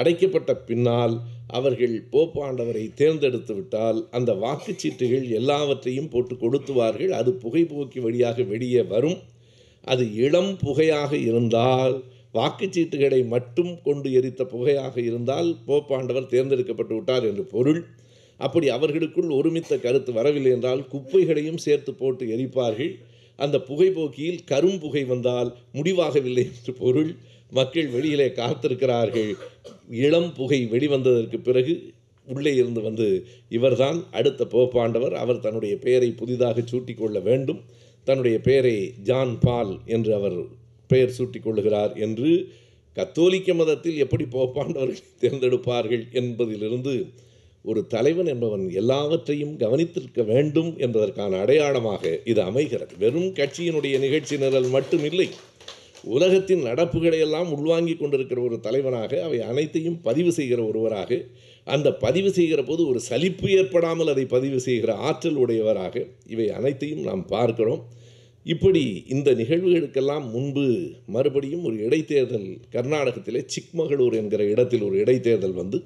அடைக்கப்பட்ட பின்னால் அவர்கள் போப்பாண்டவரை தேர்ந்தெடுத்து விட்டால் அந்த வாக்குச்சீட்டுகள் எல்லாவற்றையும் போட்டு கொடுத்துவார்கள் அது புகைப்போக்கி வழியாக வெளியே வரும் அது இளம் புகையாக இருந்தால் வாக்குச்சீட்டுகளை மட்டும் கொண்டு எரித்த புகையாக இருந்தால் போப்பாண்டவர் தேர்ந்தெடுக்கப்பட்டு விட்டார் என்று பொருள் அப்படி அவர்களுக்குள் ஒருமித்த கருத்து வரவில்லை என்றால் குப்பைகளையும் சேர்த்து போட்டு எரிப்பார்கள் அந்த புகைப்போக்கியில் கரும்புகை வந்தால் முடிவாகவில்லை என்று பொருள் மக்கள் வெளியிலே காத்திருக்கிறார்கள் இளம் புகை வெளிவந்ததற்கு பிறகு உள்ளே இருந்து வந்து இவர்தான் அடுத்த போப்பாண்டவர் அவர் தன்னுடைய பெயரை புதிதாக சூட்டிக்கொள்ள வேண்டும் தன்னுடைய பெயரை ஜான் பால் என்று அவர் பெயர் சூட்டிக் கொள்கிறார் என்று கத்தோலிக்க மதத்தில் எப்படி போப்பாண்டவர்களை தேர்ந்தெடுப்பார்கள் என்பதிலிருந்து ஒரு தலைவன் என்பவன் எல்லாவற்றையும் கவனித்திருக்க வேண்டும் என்பதற்கான அடையாளமாக இது அமைகிறது வெறும் கட்சியினுடைய நிகழ்ச்சி நிரல் மட்டுமில்லை உலகத்தின் நடப்புகளையெல்லாம் உள்வாங்கி கொண்டிருக்கிற ஒரு தலைவனாக அவை அனைத்தையும் பதிவு செய்கிற ஒருவராக அந்த பதிவு செய்கிற போது ஒரு சலிப்பு ஏற்படாமல் அதை பதிவு செய்கிற ஆற்றல் உடையவராக இவை அனைத்தையும் நாம் பார்க்கிறோம் இப்படி இந்த நிகழ்வுகளுக்கெல்லாம் முன்பு மறுபடியும் ஒரு இடைத்தேர்தல் கர்நாடகத்திலே சிக்மகளூர் என்கிற இடத்தில் ஒரு இடைத்தேர்தல் வந்து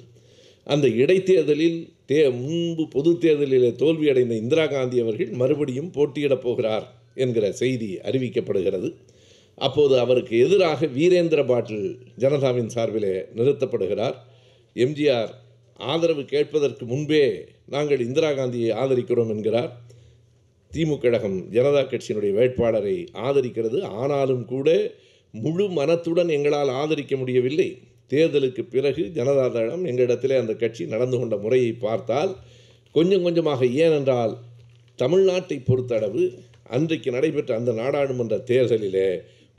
அந்த இடைத்தேர்தலில் தே முன்பு பொது தேர்தலிலே தோல்வியடைந்த இந்திரா காந்தி அவர்கள் மறுபடியும் போட்டியிடப் போகிறார் என்கிற செய்தி அறிவிக்கப்படுகிறது அப்போது அவருக்கு எதிராக வீரேந்திர பாட்டில் ஜனதாவின் சார்பிலே நிறுத்தப்படுகிறார் எம்ஜிஆர் ஆதரவு கேட்பதற்கு முன்பே நாங்கள் இந்திரா காந்தியை ஆதரிக்கிறோம் என்கிறார் திமுக கழகம் ஜனதா கட்சியினுடைய வேட்பாளரை ஆதரிக்கிறது ஆனாலும் கூட முழு மனத்துடன் எங்களால் ஆதரிக்க முடியவில்லை தேர்தலுக்கு பிறகு ஜனதா தளம் எங்களிடத்திலே அந்த கட்சி நடந்து கொண்ட முறையை பார்த்தால் கொஞ்சம் கொஞ்சமாக ஏனென்றால் தமிழ்நாட்டை பொறுத்தளவு அன்றைக்கு நடைபெற்ற அந்த நாடாளுமன்ற தேர்தலிலே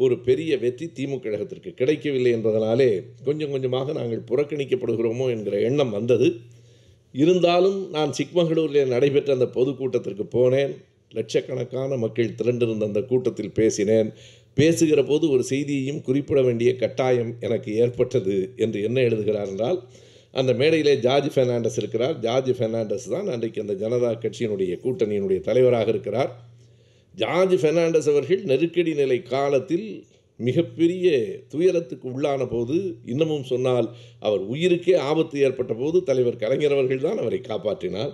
ஒரு பெரிய வெற்றி திமுக கழகத்திற்கு கிடைக்கவில்லை என்பதனாலே கொஞ்சம் கொஞ்சமாக நாங்கள் புறக்கணிக்கப்படுகிறோமோ என்கிற எண்ணம் வந்தது இருந்தாலும் நான் சிக்மகளூரில் நடைபெற்ற அந்த பொதுக்கூட்டத்திற்கு போனேன் லட்சக்கணக்கான மக்கள் திரண்டிருந்த அந்த கூட்டத்தில் பேசினேன் பேசுகிற போது ஒரு செய்தியையும் குறிப்பிட வேண்டிய கட்டாயம் எனக்கு ஏற்பட்டது என்று என்ன எழுதுகிறார் என்றால் அந்த மேடையிலே ஜார்ஜ் ஃபெர்னாண்டஸ் இருக்கிறார் ஜார்ஜ் ஃபெர்னாண்டஸ் தான் அன்றைக்கு அந்த ஜனதா கட்சியினுடைய கூட்டணியினுடைய தலைவராக இருக்கிறார் ஜார்ஜ் ஃபெர்னாண்டஸ் அவர்கள் நெருக்கடி நிலை காலத்தில் மிகப்பெரிய துயரத்துக்கு உள்ளான போது இன்னமும் சொன்னால் அவர் உயிருக்கே ஆபத்து ஏற்பட்ட போது தலைவர் கலைஞர் அவர்கள் தான் அவரை காப்பாற்றினார்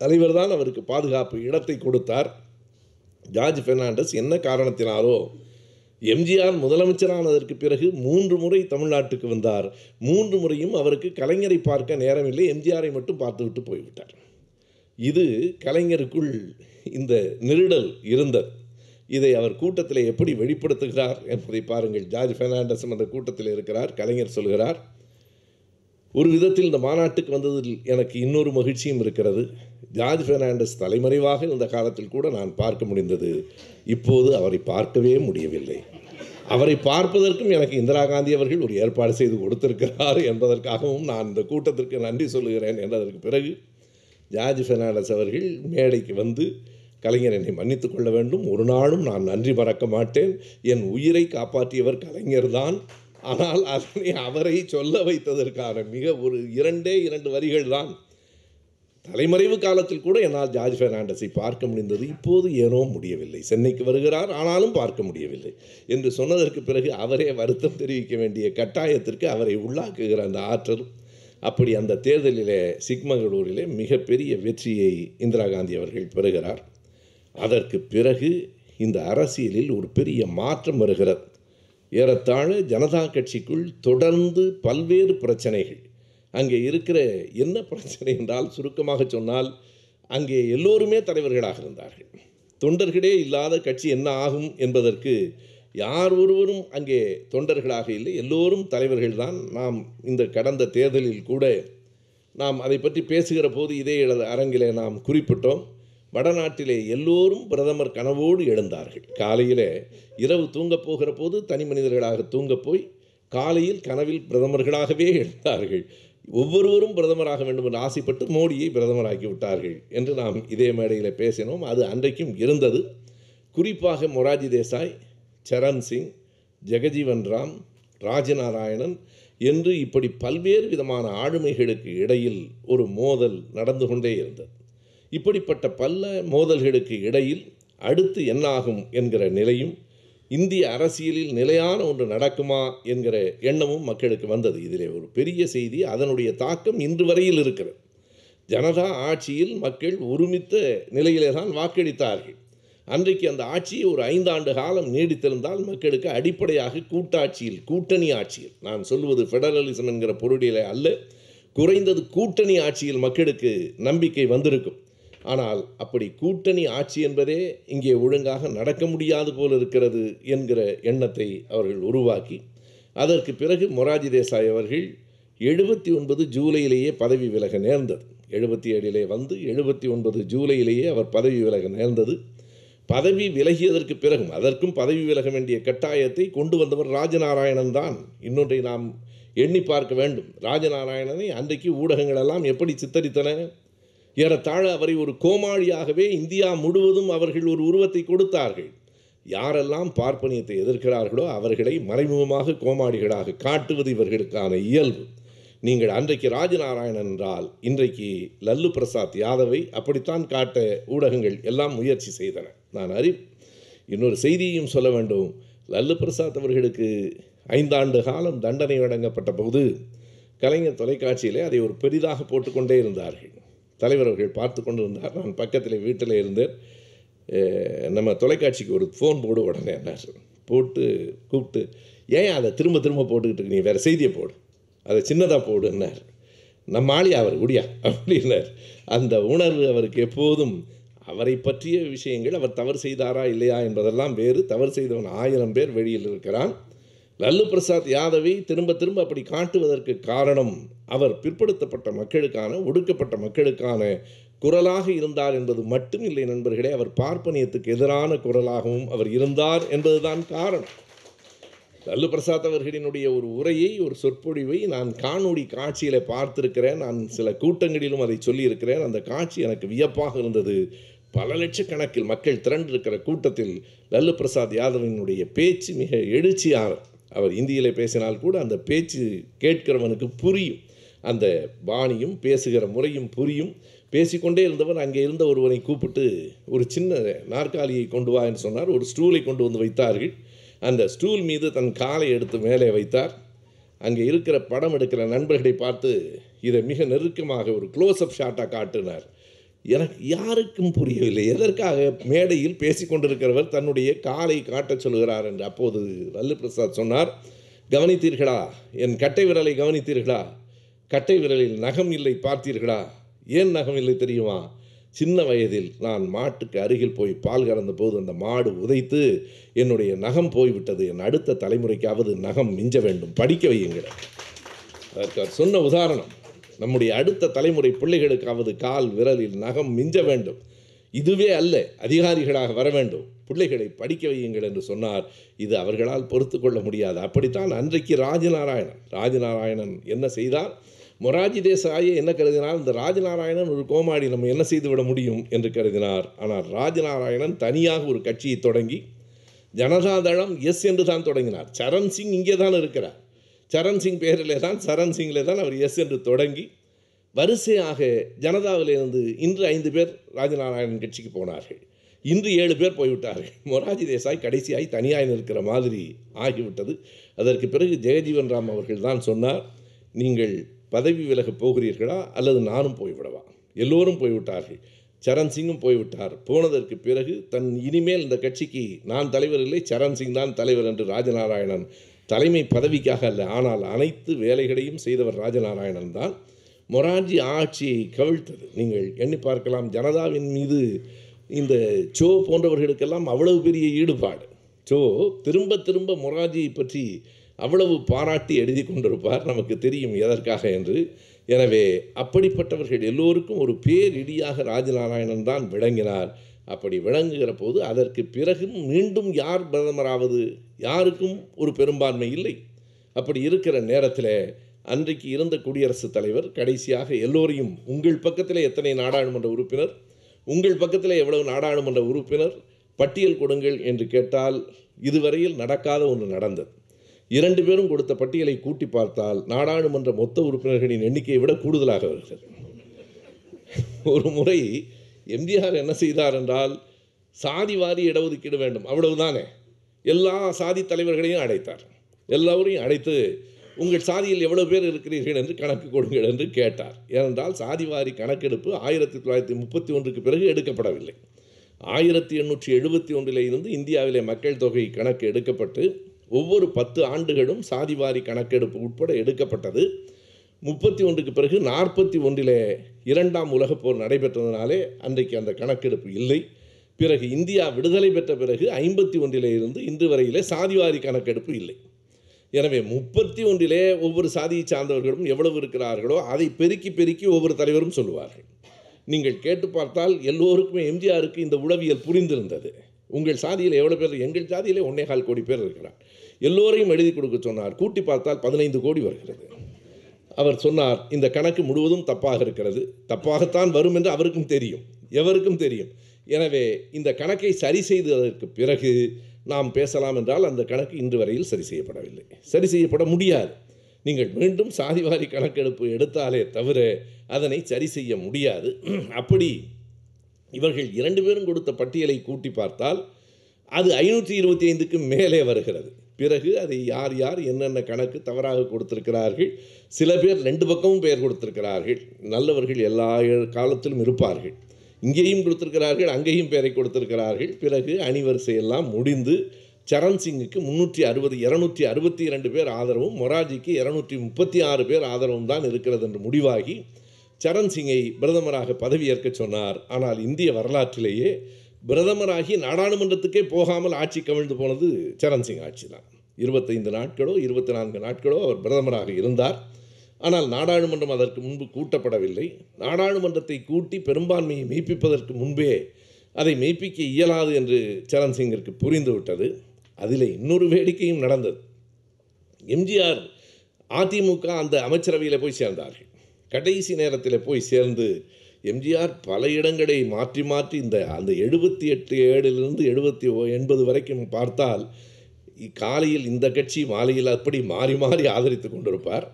தலைவர் தான் அவருக்கு பாதுகாப்பு இடத்தை கொடுத்தார் ஜார்ஜ் பெர்னாண்டஸ் என்ன காரணத்தினாலோ எம்ஜிஆர் முதலமைச்சரானதற்கு பிறகு மூன்று முறை தமிழ்நாட்டுக்கு வந்தார் மூன்று முறையும் அவருக்கு கலைஞரை பார்க்க நேரமில்லை எம்ஜிஆரை மட்டும் பார்த்துவிட்டு போய்விட்டார் இது கலைஞருக்குள் இந்த நெருடல் இருந்தது இதை அவர் கூட்டத்தில் எப்படி வெளிப்படுத்துகிறார் என்பதை பாருங்கள் ஜார்ஜ் பெர்னாண்டஸும் அந்த கூட்டத்தில் இருக்கிறார் கலைஞர் சொல்கிறார் ஒரு விதத்தில் இந்த மாநாட்டுக்கு வந்ததில் எனக்கு இன்னொரு மகிழ்ச்சியும் இருக்கிறது ஜார்ஜ் பெர்னாண்டஸ் தலைமறைவாக இந்த காலத்தில் கூட நான் பார்க்க முடிந்தது இப்போது அவரை பார்க்கவே முடியவில்லை அவரை பார்ப்பதற்கும் எனக்கு இந்திரா காந்தி அவர்கள் ஒரு ஏற்பாடு செய்து கொடுத்திருக்கிறார் என்பதற்காகவும் நான் இந்த கூட்டத்திற்கு நன்றி சொல்லுகிறேன் என்றதற்கு பிறகு ஜார்ஜ் பெர்னாண்டஸ் அவர்கள் மேடைக்கு வந்து கலைஞர் என்னை மன்னித்துக் கொள்ள வேண்டும் ஒரு நாளும் நான் நன்றி மறக்க மாட்டேன் என் உயிரை காப்பாற்றியவர் கலைஞர் தான் ஆனால் அதனை அவரை சொல்ல வைத்ததற்கான மிக ஒரு இரண்டே இரண்டு வரிகள் தான் தலைமறைவு காலத்தில் கூட என்னால் ஜார்ஜ் பெர்னாண்டஸை பார்க்க முடிந்தது இப்போது ஏனோ முடியவில்லை சென்னைக்கு வருகிறார் ஆனாலும் பார்க்க முடியவில்லை என்று சொன்னதற்கு பிறகு அவரே வருத்தம் தெரிவிக்க வேண்டிய கட்டாயத்திற்கு அவரை உள்ளாக்குகிற அந்த ஆற்றல் அப்படி அந்த தேர்தலிலே சிக்மகளூரிலே மிகப்பெரிய வெற்றியை இந்திரா காந்தி அவர்கள் பெறுகிறார் அதற்கு பிறகு இந்த அரசியலில் ஒரு பெரிய மாற்றம் வருகிறது ஏறத்தாழ ஜனதா கட்சிக்குள் தொடர்ந்து பல்வேறு பிரச்சனைகள் அங்கே இருக்கிற என்ன பிரச்சனை என்றால் சுருக்கமாக சொன்னால் அங்கே எல்லோருமே தலைவர்களாக இருந்தார்கள் தொண்டர்களே இல்லாத கட்சி என்ன ஆகும் என்பதற்கு யார் ஒருவரும் அங்கே தொண்டர்களாக இல்லை எல்லோரும் தலைவர்கள்தான் நாம் இந்த கடந்த தேர்தலில் கூட நாம் அதை பற்றி பேசுகிற போது இதே அரங்கிலே நாம் குறிப்பிட்டோம் வடநாட்டிலே எல்லோரும் பிரதமர் கனவோடு எழுந்தார்கள் காலையில் இரவு தூங்கப் போகிற போது தனி மனிதர்களாக தூங்கப் போய் காலையில் கனவில் பிரதமர்களாகவே எழுந்தார்கள் ஒவ்வொருவரும் பிரதமராக வேண்டும் என்று ஆசைப்பட்டு மோடியை பிரதமராக்கி விட்டார்கள் என்று நாம் இதே மேடையில் பேசினோம் அது அன்றைக்கும் இருந்தது குறிப்பாக மொராஜி தேசாய் சரண் சிங் ஜெகஜீவன் ராம் ராஜநாராயணன் என்று இப்படி பல்வேறு விதமான ஆளுமைகளுக்கு இடையில் ஒரு மோதல் நடந்து கொண்டே இருந்தது இப்படிப்பட்ட பல மோதல்களுக்கு இடையில் அடுத்து என்னாகும் என்கிற நிலையும் இந்திய அரசியலில் நிலையான ஒன்று நடக்குமா என்கிற எண்ணமும் மக்களுக்கு வந்தது இதிலே ஒரு பெரிய செய்தி அதனுடைய தாக்கம் இன்று வரையில் இருக்கிறது ஜனதா ஆட்சியில் மக்கள் ஒருமித்த நிலையிலே தான் வாக்களித்தார்கள் அன்றைக்கு அந்த ஆட்சி ஒரு ஐந்தாண்டு காலம் நீடித்திருந்தால் மக்களுக்கு அடிப்படையாக கூட்டாட்சியில் கூட்டணி ஆட்சியில் நான் சொல்வது ஃபெடரலிசம் என்கிற பொருளிலே அல்ல குறைந்தது கூட்டணி ஆட்சியில் மக்களுக்கு நம்பிக்கை வந்திருக்கும் ஆனால் அப்படி கூட்டணி ஆட்சி என்பதே இங்கே ஒழுங்காக நடக்க முடியாது போல் இருக்கிறது என்கிற எண்ணத்தை அவர்கள் உருவாக்கி அதற்கு பிறகு மொராஜி தேசாய் அவர்கள் எழுபத்தி ஒன்பது ஜூலையிலேயே பதவி விலக நேர்ந்தது எழுபத்தி ஏழிலே வந்து எழுபத்தி ஒன்பது ஜூலையிலேயே அவர் பதவி விலக நேர்ந்தது பதவி விலகியதற்கு பிறகும் அதற்கும் பதவி விலக வேண்டிய கட்டாயத்தை கொண்டு வந்தவர் ராஜநாராயணன் தான் இன்னொன்றை நாம் எண்ணி பார்க்க வேண்டும் ராஜநாராயணனை அன்றைக்கு ஊடகங்கள் எல்லாம் எப்படி சித்தரித்தன ஏறத்தாழ அவரை ஒரு கோமாளியாகவே இந்தியா முழுவதும் அவர்கள் ஒரு உருவத்தை கொடுத்தார்கள் யாரெல்லாம் பார்ப்பனியத்தை எதிர்க்கிறார்களோ அவர்களை மறைமுகமாக கோமாளிகளாக காட்டுவது இவர்களுக்கான இயல்பு நீங்கள் அன்றைக்கு ராஜநாராயணன் என்றால் இன்றைக்கு லல்லு பிரசாத் யாதவை அப்படித்தான் காட்ட ஊடகங்கள் எல்லாம் முயற்சி செய்தன நான் அறி இன்னொரு செய்தியையும் சொல்ல வேண்டும் லல்லு பிரசாத் அவர்களுக்கு ஐந்தாண்டு காலம் தண்டனை வழங்கப்பட்ட போது கலைஞர் தொலைக்காட்சியிலே அதை ஒரு பெரிதாக போட்டுக்கொண்டே இருந்தார்கள் தலைவர் அவர்கள் பார்த்து கொண்டு வந்தார் நான் பக்கத்தில் வீட்டில் இருந்தேன் நம்ம தொலைக்காட்சிக்கு ஒரு ஃபோன் போடு உடனே என்ன போட்டு கூப்பிட்டு ஏன் அதை திரும்ப திரும்ப போட்டுக்கிட்டு நீ வேறு செய்தியை போடு அதை சின்னதாக போடு என்னார் நம்ம ஆளி அவர் குடியா அப்படின்னார் அந்த உணர்வு அவருக்கு எப்போதும் அவரை பற்றிய விஷயங்கள் அவர் தவறு செய்தாரா இல்லையா என்பதெல்லாம் வேறு தவறு செய்தவன் ஆயிரம் பேர் வெளியில் இருக்கிறான் லல்லு பிரசாத் யாதவை திரும்ப திரும்ப அப்படி காட்டுவதற்கு காரணம் அவர் பிற்படுத்தப்பட்ட மக்களுக்கான ஒடுக்கப்பட்ட மக்களுக்கான குரலாக இருந்தார் என்பது மட்டும் இல்லை நண்பர்களே அவர் பார்ப்பனியத்துக்கு எதிரான குரலாகவும் அவர் இருந்தார் என்பதுதான் காரணம் லல்லு பிரசாத் அவர்களினுடைய ஒரு உரையை ஒரு சொற்பொழிவை நான் காணொளி காட்சியில் பார்த்திருக்கிறேன் நான் சில கூட்டங்களிலும் அதை சொல்லியிருக்கிறேன் அந்த காட்சி எனக்கு வியப்பாக இருந்தது பல லட்சக்கணக்கில் மக்கள் திரண்டிருக்கிற கூட்டத்தில் லல்லு பிரசாத் யாதவினுடைய பேச்சு மிக எழுச்சியானது அவர் இந்தியில் பேசினால் கூட அந்த பேச்சு கேட்கிறவனுக்கு புரியும் அந்த பாணியும் பேசுகிற முறையும் புரியும் பேசிக்கொண்டே இருந்தவர் அங்கே இருந்த ஒருவனை கூப்பிட்டு ஒரு சின்ன நாற்காலியை கொண்டு வா என்று சொன்னார் ஒரு ஸ்டூலை கொண்டு வந்து வைத்தார்கள் அந்த ஸ்டூல் மீது தன் காலை எடுத்து மேலே வைத்தார் அங்கே இருக்கிற படம் எடுக்கிற நண்பர்களை பார்த்து இதை மிக நெருக்கமாக ஒரு அப் ஷாட்டாக காட்டினார் எனக்கு யாருக்கும் புரியவில்லை எதற்காக மேடையில் பேசி கொண்டிருக்கிறவர் தன்னுடைய காலை காட்டச் சொல்கிறார் என்று அப்போது பிரசாத் சொன்னார் கவனித்தீர்களா என் கட்டை விரலை கவனித்தீர்களா கட்டை விரலில் நகம் இல்லை பார்த்தீர்களா ஏன் நகம் இல்லை தெரியுமா சின்ன வயதில் நான் மாட்டுக்கு அருகில் போய் பால் கறந்த போது அந்த மாடு உதைத்து என்னுடைய நகம் போய்விட்டது என் அடுத்த தலைமுறைக்காவது நகம் மிஞ்ச வேண்டும் படிக்க வையுங்கிற சொன்ன உதாரணம் நம்முடைய அடுத்த தலைமுறை பிள்ளைகளுக்காவது கால் விரலில் நகம் மிஞ்ச வேண்டும் இதுவே அல்ல அதிகாரிகளாக வர வேண்டும் பிள்ளைகளை படிக்க வையுங்கள் என்று சொன்னார் இது அவர்களால் பொறுத்து கொள்ள முடியாது அப்படித்தான் அன்றைக்கு ராஜநாராயணன் ராஜநாராயணன் என்ன செய்தார் மொராஜி தேசாயை என்ன கருதினால் இந்த ராஜநாராயணன் ஒரு கோமாடி நம்ம என்ன செய்துவிட முடியும் என்று கருதினார் ஆனால் ராஜநாராயணன் தனியாக ஒரு கட்சியை தொடங்கி ஜனதாதளம் எஸ் என்று தான் தொடங்கினார் சரண் சிங் இங்கே தான் இருக்கிறார் சரண் சிங் பேரிலே தான் சரண் சிங்கிலே தான் அவர் எஸ் என்று தொடங்கி வரிசையாக ஜனதாவிலிருந்து இன்று ஐந்து பேர் ராஜநாராயணன் கட்சிக்கு போனார்கள் இன்று ஏழு பேர் போய்விட்டார்கள் மொராஜி தேசாய் கடைசியாய் தனியாய் நிற்கிற மாதிரி ஆகிவிட்டது அதற்கு பிறகு ஜெயஜீவன் ராம் அவர்கள் தான் சொன்னார் நீங்கள் பதவி விலகப் போகிறீர்களா அல்லது நானும் போய்விடவா எல்லோரும் போய்விட்டார்கள் சரண் சிங்கும் போய்விட்டார் போனதற்கு பிறகு தன் இனிமேல் இந்த கட்சிக்கு நான் தலைவர் இல்லை சரண் சிங் தான் தலைவர் என்று ராஜநாராயணன் தலைமை பதவிக்காக அல்ல ஆனால் அனைத்து வேலைகளையும் செய்தவர் ராஜநாராயணன் தான் மொரார்ஜி ஆட்சியை கவிழ்த்தது நீங்கள் எண்ணி பார்க்கலாம் ஜனதாவின் மீது இந்த சோ போன்றவர்களுக்கெல்லாம் அவ்வளவு பெரிய ஈடுபாடு சோ திரும்ப திரும்ப மொரார்ஜியை பற்றி அவ்வளவு பாராட்டி எழுதி கொண்டிருப்பார் நமக்கு தெரியும் எதற்காக என்று எனவே அப்படிப்பட்டவர்கள் எல்லோருக்கும் ஒரு பேரிடியாக ராஜநாராயணன் தான் விளங்கினார் அப்படி விளங்குகிற போது அதற்கு பிறகும் மீண்டும் யார் பிரதமராவது யாருக்கும் ஒரு பெரும்பான்மை இல்லை அப்படி இருக்கிற நேரத்தில் அன்றைக்கு இருந்த குடியரசுத் தலைவர் கடைசியாக எல்லோரையும் உங்கள் பக்கத்தில் எத்தனை நாடாளுமன்ற உறுப்பினர் உங்கள் பக்கத்தில் எவ்வளவு நாடாளுமன்ற உறுப்பினர் பட்டியல் கொடுங்கள் என்று கேட்டால் இதுவரையில் நடக்காத ஒன்று நடந்தது இரண்டு பேரும் கொடுத்த பட்டியலை கூட்டி பார்த்தால் நாடாளுமன்ற மொத்த உறுப்பினர்களின் எண்ணிக்கையை விட கூடுதலாக வருகிறது ஒரு முறை எம்ஜிஆர் என்ன செய்தார் என்றால் சாதி வாரி இடஒதுக்கீடு வேண்டும் அவ்வளவுதானே எல்லா சாதி தலைவர்களையும் அழைத்தார் எல்லோரையும் அழைத்து உங்கள் சாதியில் எவ்வளோ பேர் இருக்கிறீர்கள் என்று கணக்கு கொடுங்கள் என்று கேட்டார் ஏனென்றால் சாதிவாரி கணக்கெடுப்பு ஆயிரத்தி தொள்ளாயிரத்தி முப்பத்தி ஒன்றுக்கு பிறகு எடுக்கப்படவில்லை ஆயிரத்தி எண்ணூற்றி எழுபத்தி ஒன்றிலே இருந்து இந்தியாவிலே மக்கள் தொகை கணக்கு எடுக்கப்பட்டு ஒவ்வொரு பத்து ஆண்டுகளும் சாதிவாரி கணக்கெடுப்பு உட்பட எடுக்கப்பட்டது முப்பத்தி ஒன்றுக்கு பிறகு நாற்பத்தி ஒன்றிலே இரண்டாம் உலகப் போர் நடைபெற்றதுனாலே அன்றைக்கு அந்த கணக்கெடுப்பு இல்லை பிறகு இந்தியா விடுதலை பெற்ற பிறகு ஐம்பத்தி ஒன்றிலே இருந்து இன்று வரையிலே சாதிவாரி கணக்கெடுப்பு இல்லை எனவே முப்பத்தி ஒன்றிலே ஒவ்வொரு சாதியை சார்ந்தவர்களும் எவ்வளவு இருக்கிறார்களோ அதை பெருக்கி பெருக்கி ஒவ்வொரு தலைவரும் சொல்லுவார்கள் நீங்கள் கேட்டு பார்த்தால் எல்லோருக்குமே எம்ஜிஆருக்கு இந்த உளவியல் புரிந்திருந்தது உங்கள் சாதியில் எவ்வளோ பேர் எங்கள் சாதியிலே கால் கோடி பேர் இருக்கிறார் எல்லோரையும் எழுதி கொடுக்க சொன்னார் கூட்டி பார்த்தால் பதினைந்து கோடி வருகிறது அவர் சொன்னார் இந்த கணக்கு முழுவதும் தப்பாக இருக்கிறது தப்பாகத்தான் வரும் என்று அவருக்கும் தெரியும் எவருக்கும் தெரியும் எனவே இந்த கணக்கை சரி செய்ததற்கு பிறகு நாம் பேசலாம் என்றால் அந்த கணக்கு இன்று வரையில் சரி செய்யப்படவில்லை சரி செய்யப்பட முடியாது நீங்கள் மீண்டும் சாதிவாரி கணக்கெடுப்பு எடுத்தாலே தவிர அதனை சரி செய்ய முடியாது அப்படி இவர்கள் இரண்டு பேரும் கொடுத்த பட்டியலை கூட்டி பார்த்தால் அது ஐநூற்றி இருபத்தி ஐந்துக்கு மேலே வருகிறது பிறகு அதை யார் யார் என்னென்ன கணக்கு தவறாக கொடுத்திருக்கிறார்கள் சில பேர் ரெண்டு பக்கமும் பெயர் கொடுத்திருக்கிறார்கள் நல்லவர்கள் எல்லா காலத்திலும் இருப்பார்கள் இங்கேயும் கொடுத்திருக்கிறார்கள் அங்கேயும் பெயரை கொடுத்திருக்கிறார்கள் பிறகு அணிவரிசையெல்லாம் முடிந்து சரண் சிங்குக்கு முந்நூற்றி அறுபது இரநூற்றி அறுபத்தி இரண்டு பேர் ஆதரவும் மொராஜிக்கு இரநூற்றி முப்பத்தி ஆறு பேர் ஆதரவும் தான் இருக்கிறது என்று முடிவாகி சரண் சிங்கை பிரதமராக பதவியேற்க சொன்னார் ஆனால் இந்திய வரலாற்றிலேயே பிரதமராகி நாடாளுமன்றத்துக்கே போகாமல் ஆட்சி கவிழ்ந்து போனது சரண்சிங் ஆட்சி தான் இருபத்தைந்து நாட்களோ இருபத்தி நான்கு நாட்களோ அவர் பிரதமராக இருந்தார் ஆனால் நாடாளுமன்றம் அதற்கு முன்பு கூட்டப்படவில்லை நாடாளுமன்றத்தை கூட்டி பெரும்பான்மையை மெய்ப்பிப்பதற்கு முன்பே அதை மெய்ப்பிக்க இயலாது என்று சரண்சிங்கிற்கு புரிந்துவிட்டது அதில் இன்னொரு வேடிக்கையும் நடந்தது எம்ஜிஆர் அதிமுக அந்த அமைச்சரவையில் போய் சேர்ந்தார்கள் கடைசி நேரத்தில் போய் சேர்ந்து எம்ஜிஆர் பல இடங்களை மாற்றி மாற்றி இந்த அந்த எழுபத்தி எட்டு ஏழிலிருந்து எழுபத்தி எண்பது வரைக்கும் பார்த்தால் காலையில் இந்த கட்சி மாலையில் அப்படி மாறி மாறி ஆதரித்து கொண்டிருப்பார்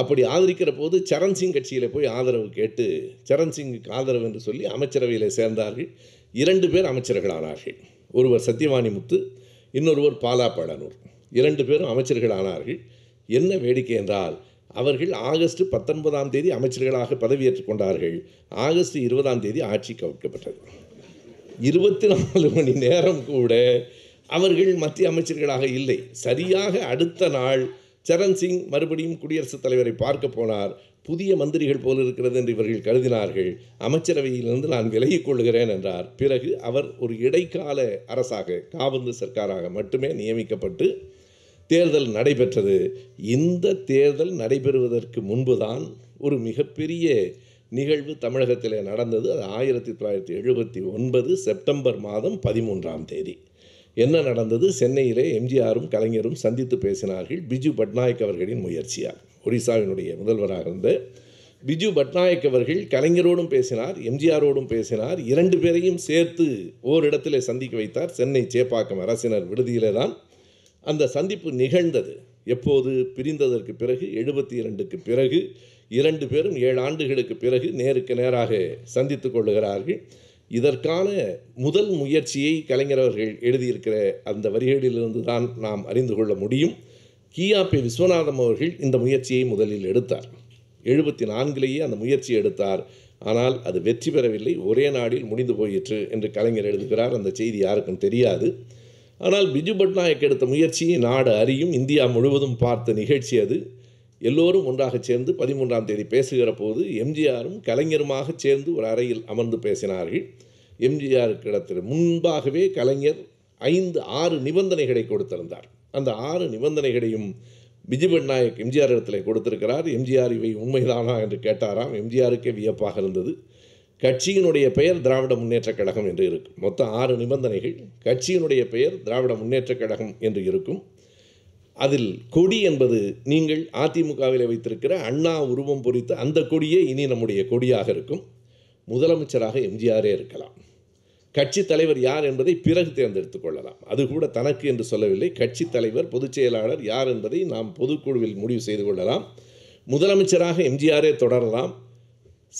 அப்படி ஆதரிக்கிற போது சரண் சிங் கட்சியில் போய் ஆதரவு கேட்டு சரண் சிங்குக்கு ஆதரவு என்று சொல்லி அமைச்சரவையில் சேர்ந்தார்கள் இரண்டு பேர் அமைச்சர்கள் ஆனார்கள் ஒருவர் சத்தியவாணி முத்து இன்னொருவர் பாலா பழனூர் இரண்டு பேரும் அமைச்சர்கள் ஆனார்கள் என்ன வேடிக்கை என்றால் அவர்கள் ஆகஸ்ட் பத்தொன்பதாம் தேதி அமைச்சர்களாக பதவியேற்றுக் கொண்டார்கள் ஆகஸ்ட் இருபதாம் தேதி ஆட்சி கவிழ்க்கப்பட்டது இருபத்தி நாலு மணி நேரம் கூட அவர்கள் மத்திய அமைச்சர்களாக இல்லை சரியாக அடுத்த நாள் சரண் சிங் மறுபடியும் குடியரசுத் தலைவரை பார்க்க போனார் புதிய மந்திரிகள் போல் இருக்கிறது என்று இவர்கள் கருதினார்கள் அமைச்சரவையிலிருந்து நான் விலகிக் கொள்கிறேன் என்றார் பிறகு அவர் ஒரு இடைக்கால அரசாக காபந்து சர்க்காராக மட்டுமே நியமிக்கப்பட்டு தேர்தல் நடைபெற்றது இந்த தேர்தல் நடைபெறுவதற்கு முன்புதான் ஒரு மிகப்பெரிய நிகழ்வு தமிழகத்தில் நடந்தது அது ஆயிரத்தி தொள்ளாயிரத்தி எழுபத்தி ஒன்பது செப்டம்பர் மாதம் பதிமூன்றாம் தேதி என்ன நடந்தது சென்னையிலே எம்ஜிஆரும் கலைஞரும் சந்தித்து பேசினார்கள் பிஜு பட்நாயக் அவர்களின் முயற்சியால் ஒடிசாவினுடைய முதல்வராக இருந்து பிஜு பட்நாயக் அவர்கள் கலைஞரோடும் பேசினார் எம்ஜிஆரோடும் பேசினார் இரண்டு பேரையும் சேர்த்து ஓரிடத்தில் சந்திக்க வைத்தார் சென்னை சேப்பாக்கம் அரசினர் விடுதியிலே தான் அந்த சந்திப்பு நிகழ்ந்தது எப்போது பிரிந்ததற்கு பிறகு எழுபத்தி இரண்டுக்கு பிறகு இரண்டு பேரும் ஏழு ஆண்டுகளுக்கு பிறகு நேருக்கு நேராக சந்தித்து கொள்ளுகிறார்கள் இதற்கான முதல் முயற்சியை கலைஞர் அவர்கள் எழுதியிருக்கிற அந்த வரிகளிலிருந்து தான் நாம் அறிந்து கொள்ள முடியும் கியாபி விஸ்வநாதம் அவர்கள் இந்த முயற்சியை முதலில் எடுத்தார் எழுபத்தி நான்கிலேயே அந்த முயற்சி எடுத்தார் ஆனால் அது வெற்றி பெறவில்லை ஒரே நாடில் முடிந்து போயிற்று என்று கலைஞர் எழுதுகிறார் அந்த செய்தி யாருக்கும் தெரியாது ஆனால் பிஜு பட்நாயக் எடுத்த முயற்சியை நாடு அறியும் இந்தியா முழுவதும் பார்த்த நிகழ்ச்சி அது எல்லோரும் ஒன்றாக சேர்ந்து பதிமூன்றாம் தேதி பேசுகிற போது எம்ஜிஆரும் கலைஞருமாக சேர்ந்து ஒரு அறையில் அமர்ந்து பேசினார்கள் எம்ஜிஆருக்கு இடத்தில் முன்பாகவே கலைஞர் ஐந்து ஆறு நிபந்தனைகளை கொடுத்திருந்தார் அந்த ஆறு நிபந்தனைகளையும் பிஜு பட்நாயக் எம்ஜிஆர் இடத்துல கொடுத்திருக்கிறார் எம்ஜிஆர் இவை உண்மைதானா என்று கேட்டாராம் எம்ஜிஆருக்கே வியப்பாக இருந்தது கட்சியினுடைய பெயர் திராவிட முன்னேற்றக் கழகம் என்று இருக்கும் மொத்தம் ஆறு நிபந்தனைகள் கட்சியினுடைய பெயர் திராவிட முன்னேற்றக் கழகம் என்று இருக்கும் அதில் கொடி என்பது நீங்கள் அதிமுகவில் வைத்திருக்கிற அண்ணா உருவம் பொறித்த அந்த கொடியே இனி நம்முடைய கொடியாக இருக்கும் முதலமைச்சராக எம்ஜிஆரே இருக்கலாம் கட்சி தலைவர் யார் என்பதை பிறகு தேர்ந்தெடுத்துக் கொள்ளலாம் அது கூட தனக்கு என்று சொல்லவில்லை கட்சி தலைவர் பொதுச் செயலாளர் யார் என்பதை நாம் பொதுக்குழுவில் முடிவு செய்து கொள்ளலாம் முதலமைச்சராக எம்ஜிஆரே தொடரலாம்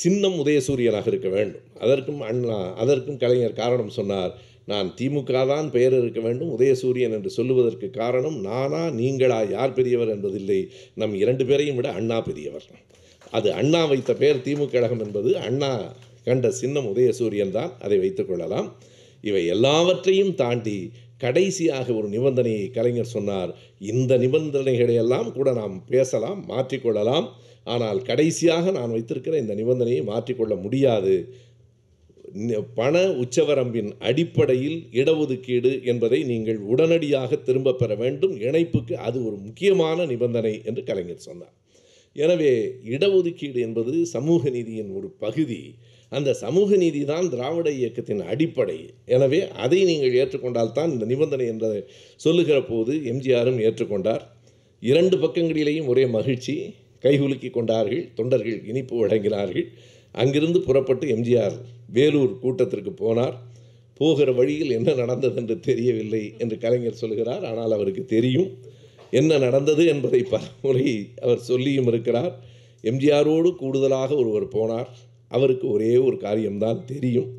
சின்னம் உதயசூரியனாக இருக்க வேண்டும் அதற்கும் அண்ணா அதற்கும் கலைஞர் காரணம் சொன்னார் நான் திமுக தான் பெயர் இருக்க வேண்டும் உதயசூரியன் என்று சொல்லுவதற்கு காரணம் நானா நீங்களா யார் பெரியவர் என்பதில்லை நம் இரண்டு பேரையும் விட அண்ணா பெரியவர் அது அண்ணா வைத்த பெயர் திமுக கழகம் என்பது அண்ணா கண்ட சின்னம் உதயசூரியன் தான் அதை வைத்துக்கொள்ளலாம் இவை எல்லாவற்றையும் தாண்டி கடைசியாக ஒரு நிபந்தனையை கலைஞர் சொன்னார் இந்த நிபந்தனைகளையெல்லாம் கூட நாம் பேசலாம் மாற்றிக்கொள்ளலாம் ஆனால் கடைசியாக நான் வைத்திருக்கிற இந்த நிபந்தனையை மாற்றிக்கொள்ள முடியாது பண உச்சவரம்பின் அடிப்படையில் இடஒதுக்கீடு என்பதை நீங்கள் உடனடியாக திரும்ப பெற வேண்டும் இணைப்புக்கு அது ஒரு முக்கியமான நிபந்தனை என்று கலைஞர் சொன்னார் எனவே இடஒதுக்கீடு என்பது சமூக நீதியின் ஒரு பகுதி அந்த சமூக நீதி தான் திராவிட இயக்கத்தின் அடிப்படை எனவே அதை நீங்கள் ஏற்றுக்கொண்டால் தான் இந்த நிபந்தனை என்பதை சொல்லுகிற போது எம்ஜிஆரும் ஏற்றுக்கொண்டார் இரண்டு பக்கங்களிலேயும் ஒரே மகிழ்ச்சி கைகுலுக்கி கொண்டார்கள் தொண்டர்கள் இனிப்பு வழங்கினார்கள் அங்கிருந்து புறப்பட்டு எம்ஜிஆர் வேலூர் கூட்டத்திற்கு போனார் போகிற வழியில் என்ன நடந்தது என்று தெரியவில்லை என்று கலைஞர் சொல்கிறார் ஆனால் அவருக்கு தெரியும் என்ன நடந்தது என்பதை பலமுறை அவர் சொல்லியும் இருக்கிறார் எம்ஜிஆரோடு கூடுதலாக ஒருவர் போனார் அவருக்கு ஒரே ஒரு காரியம்தான் தெரியும்